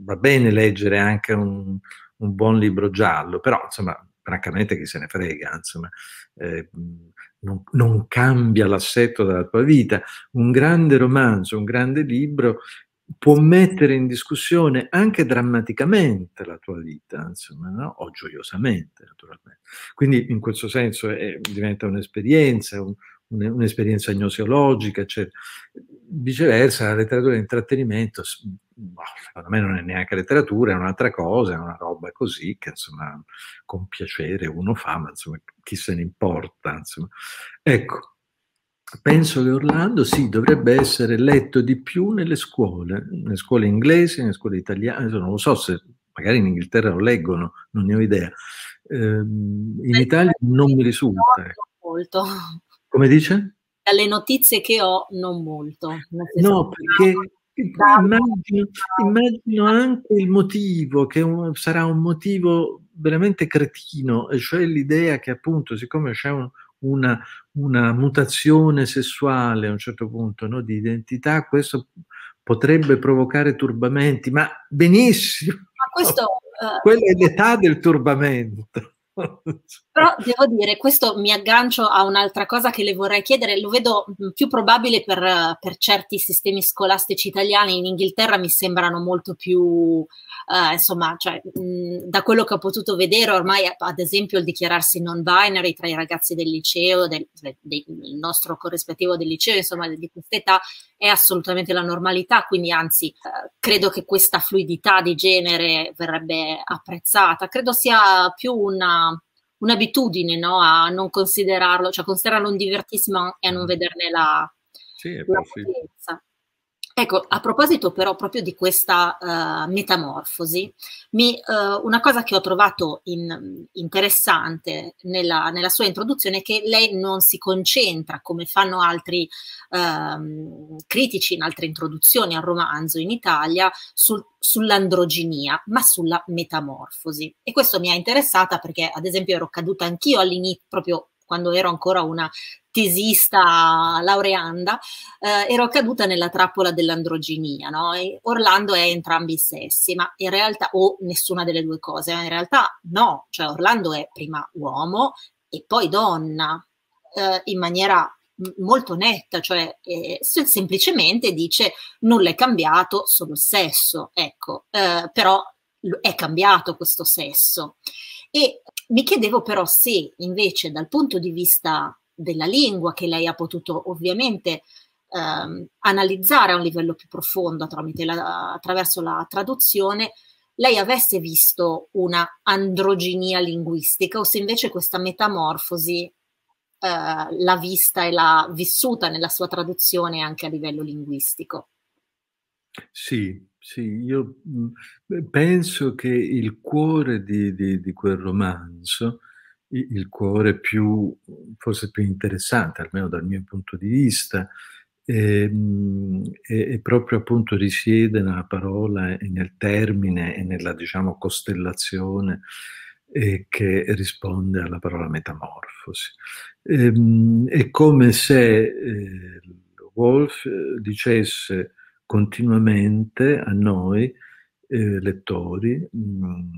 Speaker 2: va bene leggere anche un, un buon libro giallo, però insomma, francamente chi se ne frega, insomma, eh, non, non, cambia l'assetto della tua vita. Un grande romanzo, un grande libro può mettere in discussione anche drammaticamente la tua vita, insomma, no? o gioiosamente, naturalmente. Quindi in questo senso è, diventa un'esperienza, un, un'esperienza gnoseologica, cioè, viceversa la letteratura di intrattenimento, boh, secondo me non è neanche letteratura, è un'altra cosa, è una roba così che insomma con piacere uno fa, ma insomma chi se ne importa. Insomma. Ecco, penso che Orlando sì, dovrebbe essere letto di più nelle scuole, nelle scuole inglesi, nelle scuole italiane, non lo so se magari in Inghilterra lo leggono, non ne ho idea. Eh, in Italia non mi risulta. Ecco. Non molto. Come dice?
Speaker 1: Dalle notizie che ho, non molto.
Speaker 2: no, perché
Speaker 1: immagino,
Speaker 2: immagino, anche il motivo, che un, sarà un motivo veramente cretino, cioè l'idea che appunto, siccome c'è un, una, una mutazione sessuale a un certo punto no, di identità, questo potrebbe provocare turbamenti, ma benissimo.
Speaker 1: Ma questo, uh, eh, Quella
Speaker 2: è l'età del turbamento.
Speaker 1: Però devo dire, questo mi aggancio a un'altra cosa che le vorrei chiedere, lo vedo più probabile per, per certi sistemi scolastici italiani, in Inghilterra mi sembrano molto più, eh, insomma, cioè, mh, da quello che ho potuto vedere ormai, ad esempio, il dichiararsi non binary tra i ragazzi del liceo, del, cioè, del nostro corrispettivo del liceo, insomma, di questa età, è assolutamente la normalità, quindi anzi eh, credo che questa fluidità di genere verrebbe apprezzata, credo sia più una un'abitudine no? a non considerarlo, cioè considerarlo un divertissement e a non mm. vederne la,
Speaker 2: sì, la potenza.
Speaker 1: Ecco, a proposito però proprio di questa uh, metamorfosi, mi, uh, una cosa che ho trovato in, interessante nella, nella, sua introduzione è che lei non si concentra, come fanno altri uh, critici in altre introduzioni al romanzo in Italia, sul, sull'androginia, ma sulla metamorfosi. E questo mi ha interessata perché, ad esempio, ero caduta anch'io all'inizio, proprio quando ero ancora una tesista laureanda, eh, ero caduta nella trappola dell'androginia. No? Orlando è entrambi i sessi, ma in realtà, o nessuna delle due cose, ma eh, in realtà no, cioè Orlando è prima uomo e poi donna, eh, in maniera molto netta, cioè eh, semplicemente dice nulla è cambiato, solo sesso, ecco, eh, però è cambiato questo sesso. E mi chiedevo però se invece dal punto di vista della lingua che lei ha potuto ovviamente ehm, analizzare a un livello più profondo la, attraverso la traduzione, lei avesse visto una androginia linguistica o se invece questa metamorfosi eh, l'ha vista e l'ha vissuta nella sua traduzione anche a livello linguistico.
Speaker 2: Sì, sì, io mhmm, penso che il cuore di, di, di quel romanzo, il cuore più, forse più interessante, almeno dal mio punto di vista, e, ehm, e, proprio appunto risiede nella parola e nel termine e nella diciamo costellazione eh, che risponde alla parola metamorfosi. E, ehm, è come se eh, Wolf eh, dicesse continuamente a noi eh, lettori. Mm,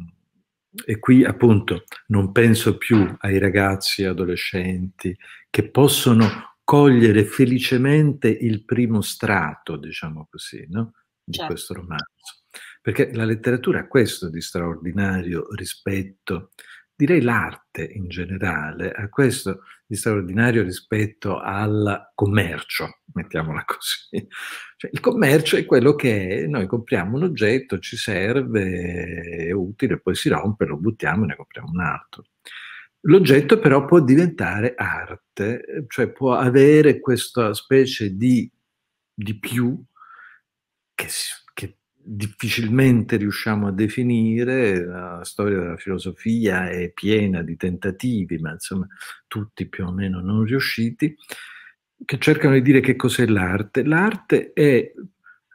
Speaker 2: e qui appunto non penso più ai ragazzi adolescenti che possono cogliere felicemente il primo strato, diciamo così, no? di certo. questo romanzo. Perché la letteratura ha questo di straordinario rispetto direi l'arte in generale, ha questo di straordinario rispetto al commercio, mettiamola così. Cioè, il commercio è quello che è, noi compriamo un oggetto, ci serve, è utile, poi si rompe, lo buttiamo e ne compriamo un altro. L'oggetto però può diventare arte, cioè può avere questa specie di, di più che si difficilmente riusciamo a definire, la storia della filosofia è piena di tentativi, ma insomma tutti più o meno non riusciti, che cercano di dire che cos'è l'arte. L'arte è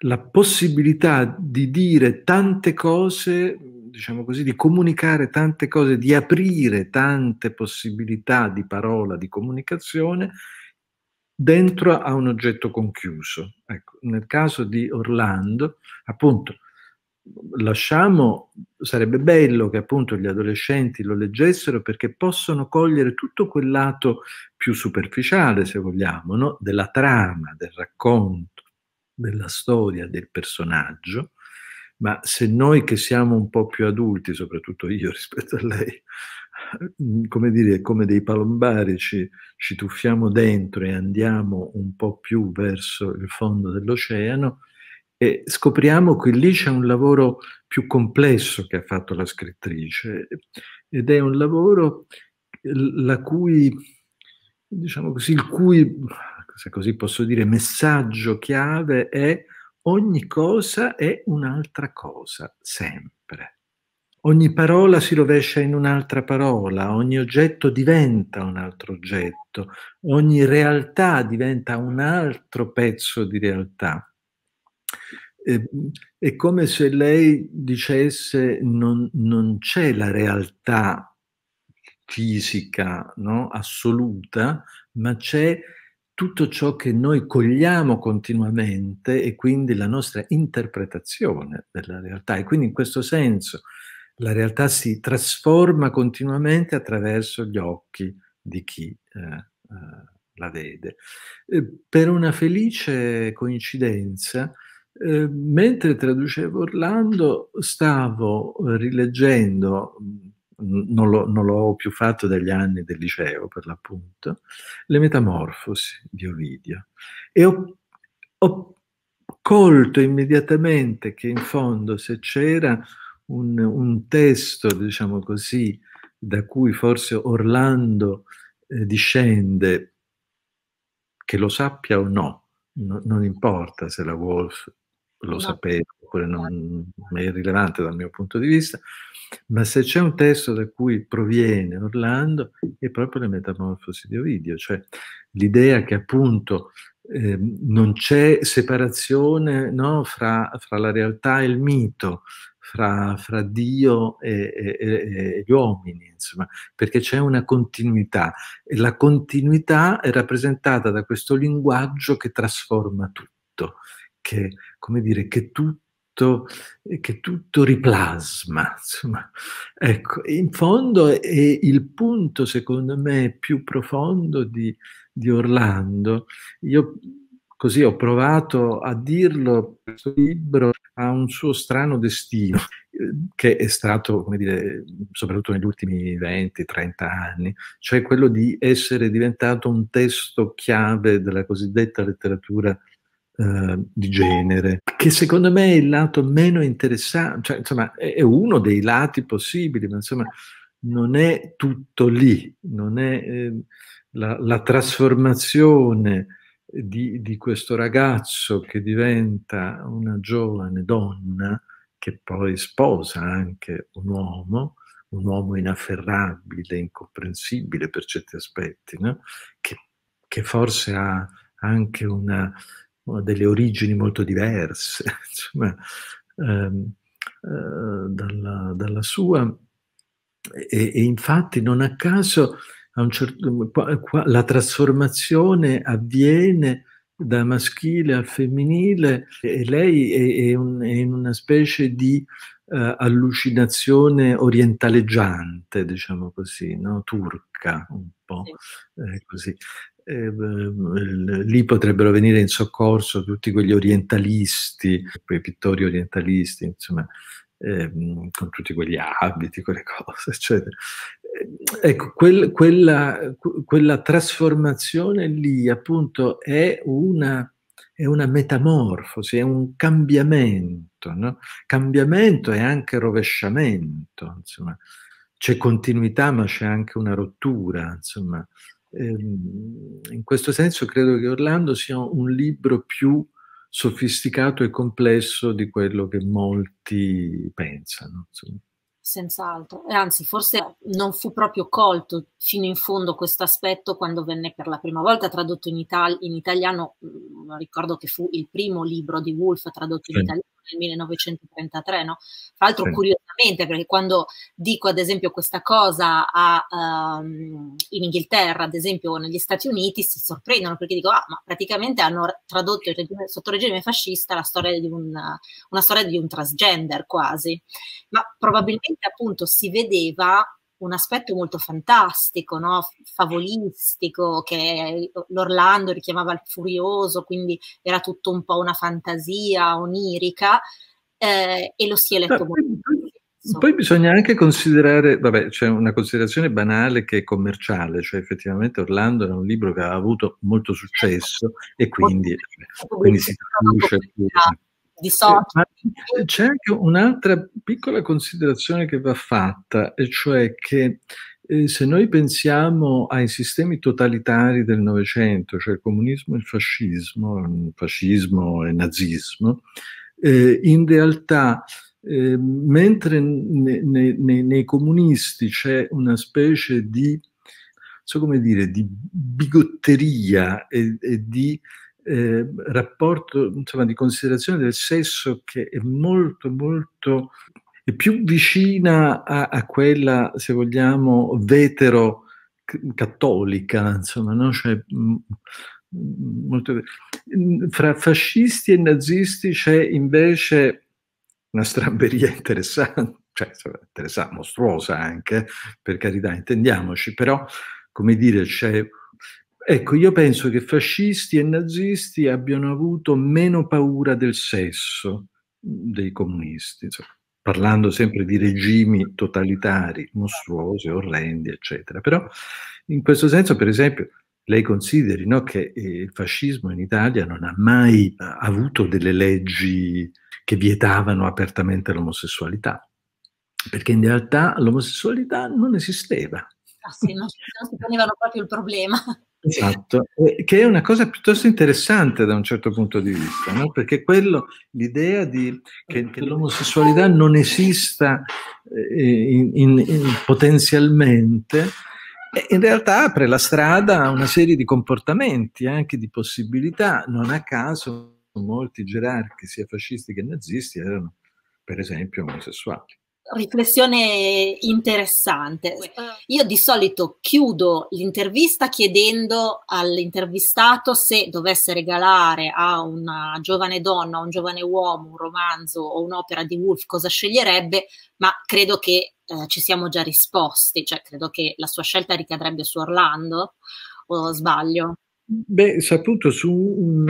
Speaker 2: la possibilità di dire tante cose, diciamo così, di comunicare tante cose, di aprire tante possibilità di parola, di comunicazione, dentro a un oggetto conchiuso. Ecco, nel caso di Orlando, appunto, lasciamo, sarebbe bello che appunto gli adolescenti lo leggessero perché possono cogliere tutto quel lato più superficiale, se vogliamo, no? della trama, del racconto, della storia, del personaggio, ma se noi che siamo un po' più adulti, soprattutto io *laughs* rispetto a lei, Mm, come dire, come dei palombari ci, ci tuffiamo dentro e andiamo un po' più verso il fondo dell'oceano e scopriamo che lì c'è un lavoro più complesso che ha fatto la scrittrice ed è un lavoro la cui, diciamo così, il cui, se così posso dire, messaggio chiave è ogni cosa è un'altra cosa, sempre. Ogni parola si rovescia in un'altra parola, ogni oggetto diventa un altro oggetto, ogni realtà diventa un altro pezzo di realtà. Eh, è come se lei dicesse non, non c'è la realtà fisica no? assoluta, ma c'è tutto ciò che noi cogliamo continuamente e quindi la nostra interpretazione della realtà. E quindi in questo senso la realtà si trasforma continuamente attraverso gli occhi di chi eh, eh, la vede. per una felice coincidenza, eh, mentre traducevo Orlando, stavo rileggendo, mm, non, lo, non l'ho più fatto dagli anni del liceo per l'appunto, le Metamorfosi di Ovidio e ho, ho colto immediatamente che in fondo se c'era un, un testo, diciamo così, da cui forse Orlando eh, discende, che lo sappia o no, no non importa se la Wolf lo no. sapeva oppure non è irrilevante dal mio punto di vista, ma se c'è un testo da cui proviene Orlando è proprio le metamorfosi di Ovidio, cioè l'idea che appunto Ehm, non c'è separazione no, fra, fra, la realtà e il mito, fra, fra Dio e, e, e, gli uomini, insomma, perché c'è una continuità e la continuità è rappresentata da questo linguaggio che trasforma tutto, che, come dire, che tutto che tutto riplasma. Insomma. Ecco, in fondo è il punto, secondo me, più profondo di, di Orlando, io così ho provato a dirlo, questo libro ha un suo strano destino, eh, che è stato, come dire, soprattutto negli ultimi 20-30 anni, cioè quello di essere diventato un testo chiave della cosiddetta letteratura eh, di genere, che secondo me è il lato meno interessante, cioè, insomma è, è, uno dei lati possibili, ma insomma non è tutto lì, non è, eh, la, la trasformazione di, di, questo ragazzo che diventa una giovane donna, che poi sposa anche un uomo, un uomo inafferrabile, incomprensibile per certi aspetti, no? che, che, forse ha anche una, una delle origini molto diverse *laughs* insomma, ehm, eh, dalla, dalla, sua. E, e, infatti non a caso certo, eh, la trasformazione avviene da maschile al femminile e lei è, è, un, è in una specie di uh, allucinazione orientaleggiante, diciamo così, no? turca un po'. Eh, così. Eh, ehm, lì potrebbero venire in soccorso tutti quegli orientalisti, quei pittori orientalisti, insomma, eh, con tutti quegli abiti, quelle *laughs* cose, eccetera ecco, quel, quella, quella, trasformazione lì appunto è una, è una metamorfosi, è un cambiamento. No? Cambiamento e anche rovesciamento, insomma. C'è continuità ma c'è anche una rottura, insomma. Ehm, in questo senso credo che Orlando sia un libro più sofisticato e complesso di quello che molti pensano. Insomma
Speaker 1: senz'altro. E anzi, forse non fu proprio colto fino in fondo questo aspetto quando venne per la prima volta tradotto in, itali in italiano. Mm, ricordo che fu il primo libro di Wolf tradotto in italiano nel 1933, no? Tra l'altro sì. curiosamente, perché quando dico ad esempio questa cosa a, um, in Inghilterra, ad esempio negli Stati Uniti, si sorprendono perché dico: ah, ma praticamente hanno tradotto il regime, sotto regime fascista la storia di un, una storia di un transgender quasi. Ma probabilmente appunto si vedeva un aspetto molto fantastico, no? favolistico, che l'Orlando richiamava il furioso, quindi era tutto un po' una fantasia onirica eh, e lo si è letto molto.
Speaker 2: Poi, poi bisogna anche considerare, vabbè, c'è cioè una considerazione banale che è commerciale, cioè effettivamente Orlando era un libro che ha avuto molto certo. successo e quindi, quindi si traduce. Più di social. c'è anche un'altra piccola considerazione che va fatta, e cioè che eh, se noi pensiamo ai sistemi totalitari del Novecento, cioè il comunismo e il fascismo, mm, fascismo e nazismo, eh, in realtà eh, mentre ne, ne, ne, nei comunisti c'è una specie di, so come dire, di bigotteria e, e di eh, rapporto, insomma, di considerazione del sesso che è molto, molto è più vicina a, a quella, se vogliamo, vetero cattolica, insomma, no? Cioè, mm, mm, molto... Mm, fra fascisti e nazisti c'è invece una stramberia *laughs* interessante, cioè interessante, mostruosa anche, per carità, intendiamoci, però, come dire, c'è Ecco, io penso che fascisti e nazisti abbiano avuto meno paura del sesso dei comunisti, insomma, parlando sempre di regimi totalitari, mostruosi, orrendi, eccetera. Però in questo senso, per esempio, lei consideri no, che eh, il fascismo in Italia non ha mai eh, avuto delle leggi che vietavano apertamente l'omosessualità, perché in realtà l'omosessualità non esisteva.
Speaker 1: Ah, sì, non, non si ponevano proprio il problema.
Speaker 2: Esatto, che è una cosa piuttosto interessante da un certo punto di vista, no? perché quello, l'idea di, che, che l'omosessualità non esista eh, in, in, in, potenzialmente, eh, in realtà apre la strada a una serie di comportamenti, anche di possibilità. Non a caso molti gerarchi, sia fascisti che nazisti, erano per esempio omosessuali
Speaker 1: riflessione interessante. Io di solito chiudo l'intervista chiedendo all'intervistato se dovesse regalare a una giovane donna, un giovane uomo un romanzo o un'opera di Wolf cosa sceglierebbe, ma credo che eh, ci siamo già risposti, cioè credo che la sua scelta ricadrebbe su Orlando o sbaglio.
Speaker 2: Beh, saputo su un,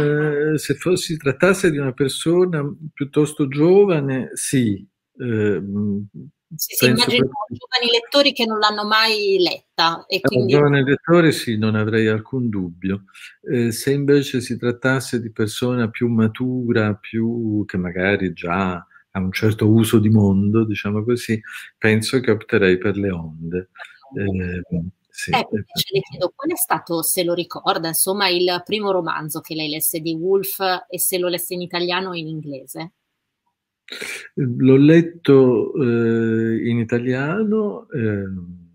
Speaker 2: eh, se si trattasse di una persona piuttosto giovane, sì, Ehm, sì, sì, immagino per...
Speaker 1: giovani lettori che non l'hanno mai letta. E eh, quindi... giovani
Speaker 2: lettori sì, non avrei alcun dubbio. Eh, se invece si trattasse di persona più matura, più che magari già ha un certo uso di mondo, diciamo così, penso che opterei per le onde. Eh,
Speaker 1: sì. Eh, le chiedo, qual è stato, se lo ricorda, insomma, il primo romanzo che lei lesse di Wolf e se lo lesse in italiano o in inglese?
Speaker 2: L'ho letto eh, in italiano, eh,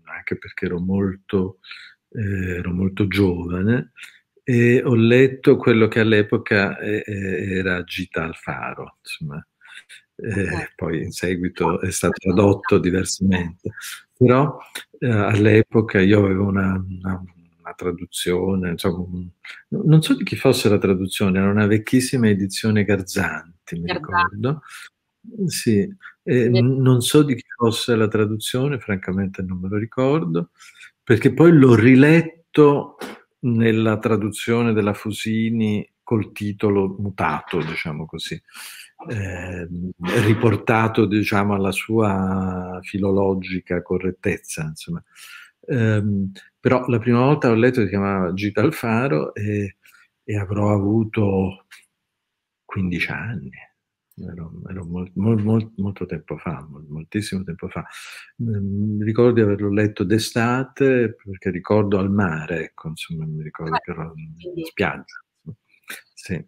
Speaker 2: anche perché ero molto, eh, ero molto, giovane, e ho letto quello che all'epoca eh, eh, era Gita Alfaro, insomma. Eh, poi in seguito è stato tradotto diversamente, però all'epoca io avevo una, una traduzione, insomma, non so di chi fosse la traduzione, era una vecchissima edizione Garzanti, mi Garzanti. ricordo, sì, eh, non so di chi fosse la traduzione, francamente non me lo ricordo, perché poi l'ho riletto nella traduzione della Fusini col titolo mutato, diciamo così, eh, riportato diciamo, alla sua filologica correttezza. Insomma. Eh, però la prima volta l'ho letto si chiamava Gita Alfaro e, e avrò avuto 15 anni ero, ero molt, molt, molt, molto tempo fa, moltissimo tempo fa. Ehm, ricordo di averlo letto d'estate perché ricordo al mare, ecco, insomma, mi ricordo ah, che ero in spiaggia. Sì. E,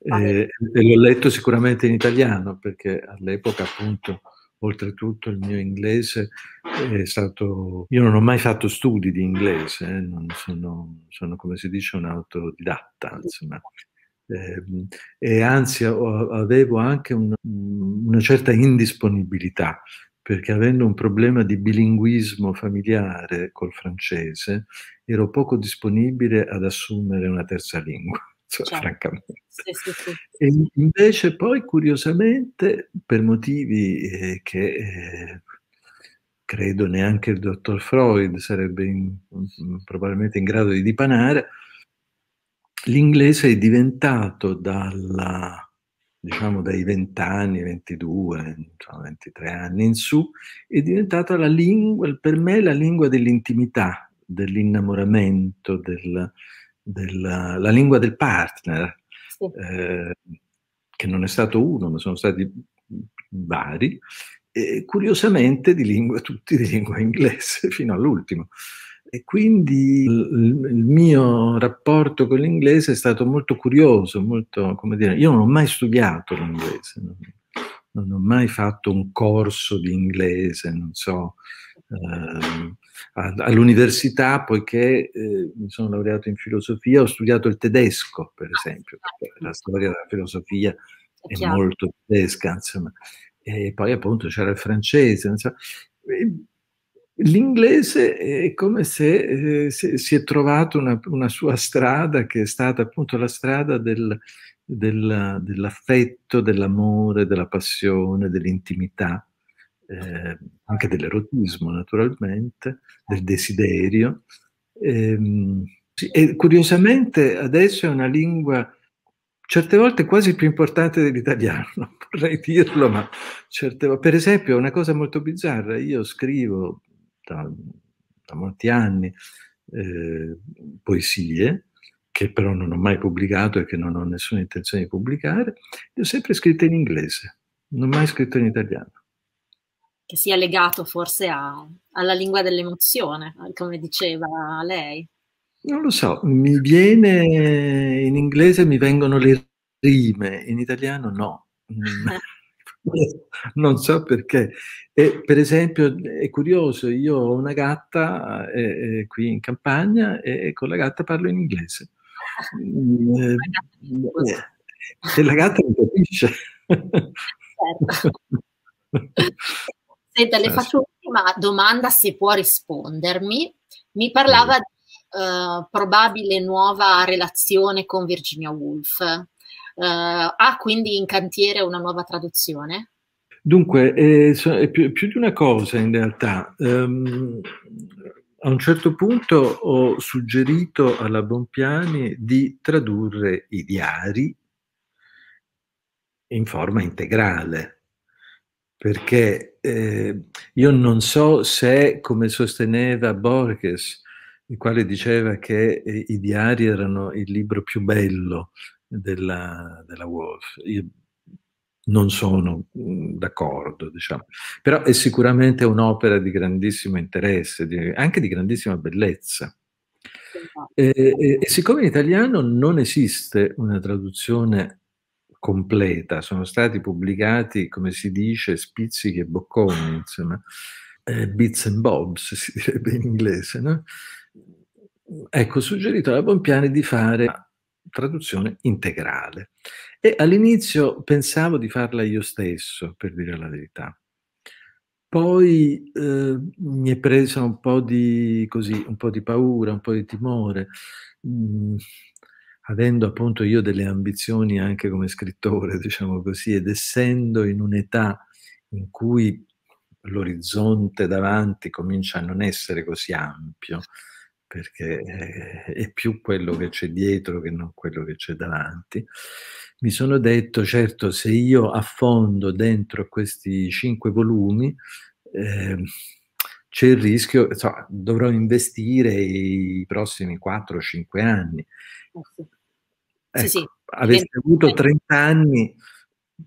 Speaker 2: e l'ho letto sicuramente in italiano perché all'epoca appunto oltretutto il mio inglese è stato... Io non ho mai fatto studi di inglese, eh? sono, sono, come si dice un autodidatta, insomma. Ehm, e anzi avevo anche una, una certa indisponibilità perché avendo un problema di bilinguismo familiare col francese, ero poco disponibile ad assumere una terza lingua, cioè, *laughs* certo. francamente.
Speaker 1: Sì, sì, sì.
Speaker 2: E invece poi, curiosamente, per motivi eh, che eh, credo neanche il dottor Freud sarebbe in, probabilmente in grado di dipanare, l'inglese è diventato dalla, diciamo dai 20 anni, 22, 23 anni in su, è diventata la lingua, per me la lingua dell'intimità, dell'innamoramento, del, della, la lingua del partner, sì. eh, che non è stato uno, ma sono stati vari, e curiosamente di lingua, tutti di lingua inglese *laughs* fino all'ultimo. E quindi il mio rapporto con l'inglese è stato molto curioso, molto, come dire, io non ho mai studiato l'inglese, non, ho mai fatto un corso di inglese, non so, eh, all'università, poiché eh, mi sono laureato in filosofia, ho studiato il tedesco, per esempio, ah, la storia della filosofia è, è molto tedesca, insomma, e poi appunto c'era il francese, insomma. L'inglese è come se eh, si è trovato una, una, sua strada che è stata appunto la strada del, della, dell'affetto, dell'amore, della passione, dell'intimità, eh, anche dell'erotismo naturalmente, del desiderio. E, ehm, e curiosamente adesso è una lingua certe volte quasi più importante dell'italiano, *laughs* vorrei dirlo, ma certe volte, per esempio, una cosa molto bizzarra, io scrivo da, da molti anni, eh, poesie che però non ho mai pubblicato e che non ho nessuna intenzione di pubblicare, le ho sempre scritte in inglese, non ho mai scritto in italiano.
Speaker 1: Che sia legato forse a, alla lingua dell'emozione, eh, come diceva lei.
Speaker 2: Non lo so, mi viene in inglese, mi vengono le rime, in italiano no. *laughs* *laughs* non so perché. E, per esempio, è curioso, io ho una gatta eh, eh qui in campagna e, con la gatta parlo in inglese. *laughs* Mm, eh, eh, e la gatta mi capisce. Certo.
Speaker 1: *laughs* Senta, le ah, faccio un'ultima domanda se può rispondermi. Mi parlava di eh, probabile nuova relazione con Virginia Woolf eh, ha quindi in cantiere una nuova traduzione?
Speaker 2: Dunque, eh, è più, più, di una cosa in realtà. Um, a un certo punto ho suggerito alla Bompiani di tradurre i diari in forma integrale, perché eh, io non so se, come sosteneva Borges, il quale diceva che eh, i diari erano il libro più bello della, della Wolf. Io non sono mm, d'accordo, diciamo. però è sicuramente un'opera di grandissimo interesse, di, anche di grandissima bellezza. E, e, e, siccome in italiano non esiste una traduzione completa, sono stati pubblicati, come si dice, spizzichi e bocconi, insomma, eh, bits and bobs si direbbe in inglese, no? Ecco, ho suggerito alla Bompiani di fare traduzione integrale. E all'inizio pensavo di farla io stesso, per dire la verità. Poi eh, mi è presa un po' di così, un po' di paura, un po' di timore, mh, mm, avendo appunto io delle ambizioni anche come scrittore, *laughs* diciamo così, ed essendo in un'età in cui l'orizzonte davanti comincia a non essere così ampio, perché eh, è più quello che c'è dietro che non quello che c'è davanti. Mi sono detto, certo, se io affondo dentro questi cinque volumi, eh, c'è il rischio, so, dovrò investire i prossimi 4-5 anni. Ecco, sì, sì. Ecco, Aveste avuto 30 anni,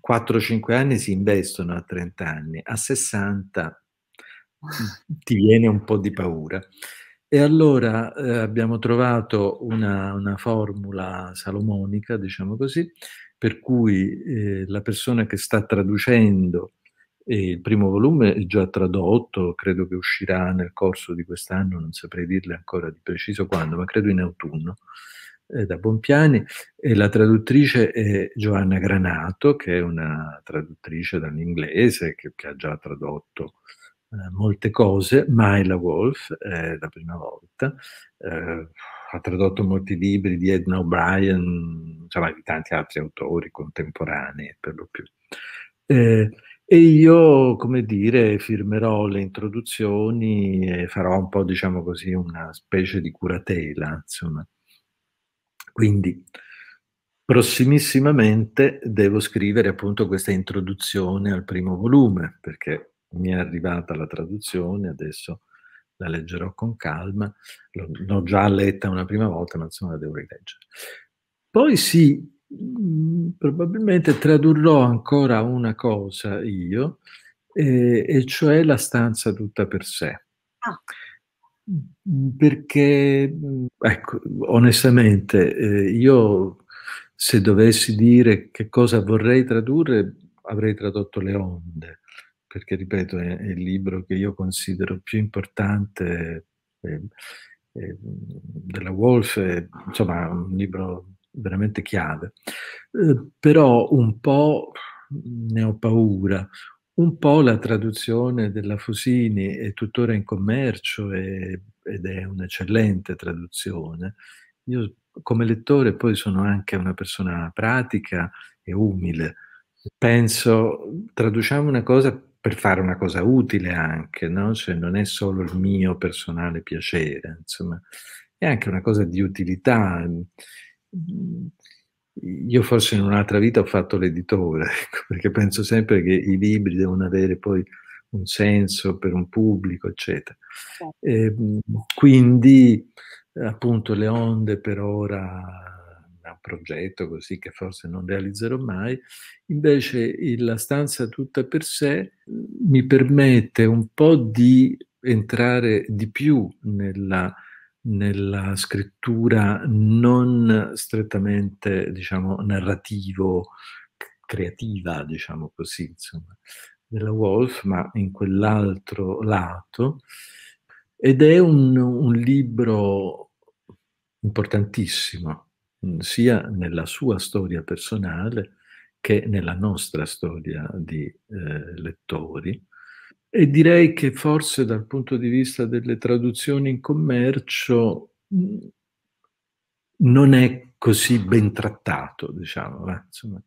Speaker 2: 4-5 anni si investono a 30 anni, a 60 ah. ti viene un po' di paura. E allora eh, abbiamo trovato una, una, formula salomonica, diciamo così, per cui eh, la persona che sta traducendo eh, il primo volume è già tradotto, credo che uscirà nel corso di quest'anno, non saprei dirle ancora di preciso quando, ma credo in autunno, eh, da Bompiani, e la traduttrice è Giovanna Granato, che è una traduttrice dall'inglese che, che ha già tradotto eh, molte cose, Myla Wolf è la prima volta, eh, ha tradotto molti libri di Edna O'Brien, insomma di tanti altri autori contemporanei per lo più. Eh, e io, come dire, firmerò le introduzioni e farò un po', diciamo così, una specie di curatela, insomma. Quindi, prossimissimamente devo scrivere appunto questa introduzione al primo volume, perché mi è arrivata la traduzione, adesso la leggerò con calma, l'ho già letta una prima volta, ma insomma la devo rileggere. Poi sì,
Speaker 1: mm,
Speaker 2: probabilmente tradurrò ancora una cosa io, eh, e cioè la stanza tutta per sé. Ah. Mm, perché, mm, ecco, onestamente, eh, io se dovessi dire che cosa vorrei tradurre, avrei tradotto le onde perché ripeto è, è, il libro che io considero più importante eh, eh, della Wolf, eh, è, insomma un libro veramente chiave, eh, però un po' ne ho paura, un po' la traduzione della Fusini è tuttora in commercio e, ed è un'eccellente traduzione. Io come lettore poi sono anche una persona pratica e umile. Penso, traduciamo una cosa per fare una cosa utile anche, no? cioè non è solo il mio personale piacere, insomma, è anche una cosa di utilità. Io forse in un'altra vita ho fatto l'editore, *laughs* ecco, perché penso sempre che i libri devono avere poi un senso per un pubblico, eccetera. E, certo. ehm, quindi appunto le onde per ora un progetto così che forse non realizzerò mai, invece la stanza tutta per sé mi permette un po' di entrare di più nella, nella scrittura non strettamente, diciamo, narrativo, creativa, diciamo così, insomma, della Wolf, ma in quell'altro lato. Ed è un, un libro importantissimo, sia nella sua storia personale che nella nostra storia di eh, lettori. E direi che forse dal punto di vista delle traduzioni in commercio non è così ben trattato, diciamo, eh? insomma,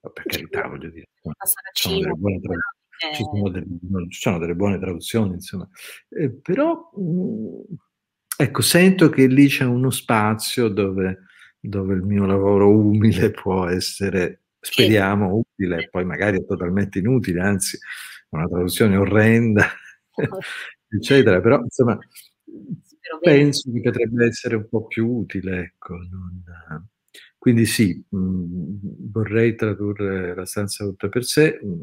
Speaker 2: per carità voglio dire, ci sono delle buone, tra... ci sono delle, ci sono delle buone traduzioni, insomma, eh, però ecco, sento che lì c'è uno spazio dove dove il mio lavoro umile può essere, speriamo, utile, poi magari è totalmente inutile, anzi una traduzione orrenda, oh,
Speaker 1: *laughs*
Speaker 2: eccetera, però insomma penso che potrebbe essere un po' più utile, ecco. Non, quindi sì, mh, mm, vorrei tradurre la stanza tutta per sé, mm,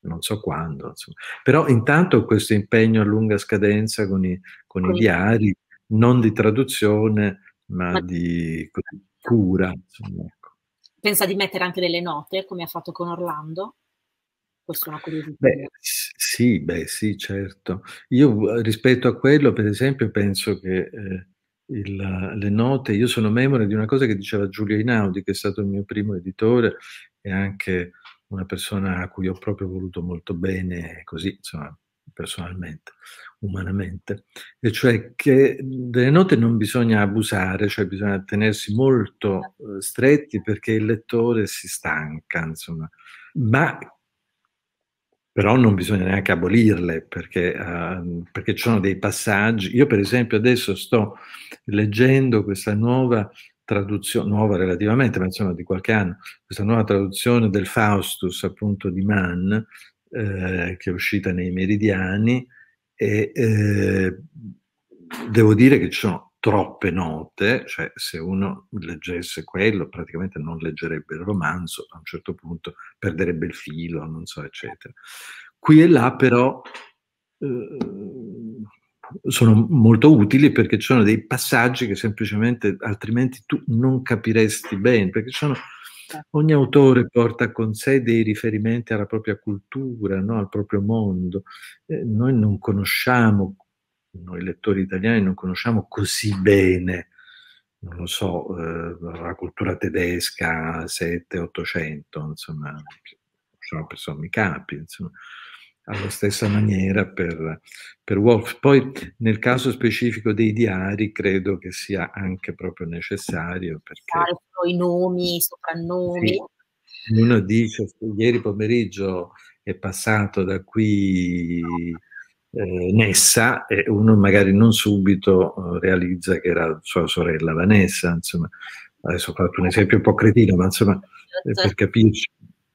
Speaker 2: non so quando, insomma. però intanto questo impegno a lunga scadenza con i, con i diari, non di traduzione, ma, di cura. Insomma, ecco.
Speaker 1: Pensa di mettere anche delle note, come ha fatto con Orlando? Questa è una curiosità. Beh,
Speaker 2: sì, beh, sì, certo. Io eh, rispetto a quello, per esempio, penso che... Eh, il, le note, io sono memore di una cosa che diceva Giulio Inaudi, che è stato il mio primo editore e anche una persona a cui ho proprio voluto molto bene, così insomma, personalmente, umanamente, e cioè che delle note non bisogna abusare, cioè bisogna tenersi molto eh, stretti perché il lettore si stanca, insomma, ma però non bisogna neanche abolirle perché, eh, perché ci sono dei passaggi. Io per esempio adesso sto leggendo questa nuova traduzione, nuova relativamente, ma insomma di qualche anno, questa nuova traduzione del Faustus appunto di Mann, eh, che è uscita nei meridiani e eh, devo dire che ci sono troppe note, cioè se uno leggesse quello praticamente non leggerebbe il romanzo, a un certo punto perderebbe il filo, non so, eccetera. Qui e là però eh, sono molto utili perché ci sono dei passaggi che semplicemente altrimenti tu non capiresti bene, perché ci sono Ogni autore porta con sé dei riferimenti alla propria cultura, no? al proprio mondo. Eh, noi non conosciamo, noi lettori italiani non conosciamo così bene, non lo so, eh, la cultura tedesca 7-800, insomma, sono persone mi capi, insomma alla stessa maniera per, per Wolf. Poi nel caso specifico dei diari credo che sia anche proprio necessario perché...
Speaker 1: I nomi, i soprannomi.
Speaker 2: Sì, uno dice, ieri pomeriggio è passato da qui eh, Nessa e uno magari non subito eh, realizza che era sua sorella Vanessa, insomma, adesso ho fatto un esempio un po' cretino, ma insomma, eh, certo. per capirci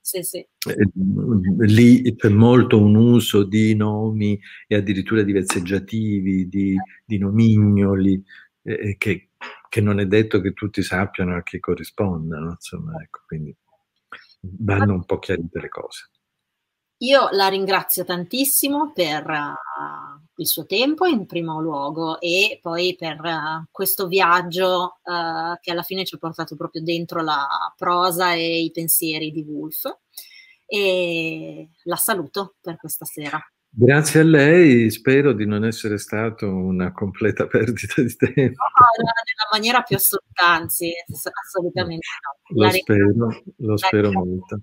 Speaker 2: sì, sì. Ehm, lì c'è molto un uso di nomi e addirittura di vezzeggiativi, di, di nomignoli, eh, che, che, non è detto che tutti sappiano a chi corrispondano, insomma, ecco, quindi vanno un po' chiarite le cose.
Speaker 1: Io la ringrazio tantissimo per uh, il suo tempo in primo luogo e poi per uh, questo viaggio uh, che alla fine ci ha portato proprio dentro la prosa e i pensieri di Wolf e la saluto per questa sera.
Speaker 2: Grazie a lei, spero di non essere stato una completa perdita di tempo. No,
Speaker 1: nella maniera più assoluta, anzi, assolutamente no. Lo la spero, lo spero molto.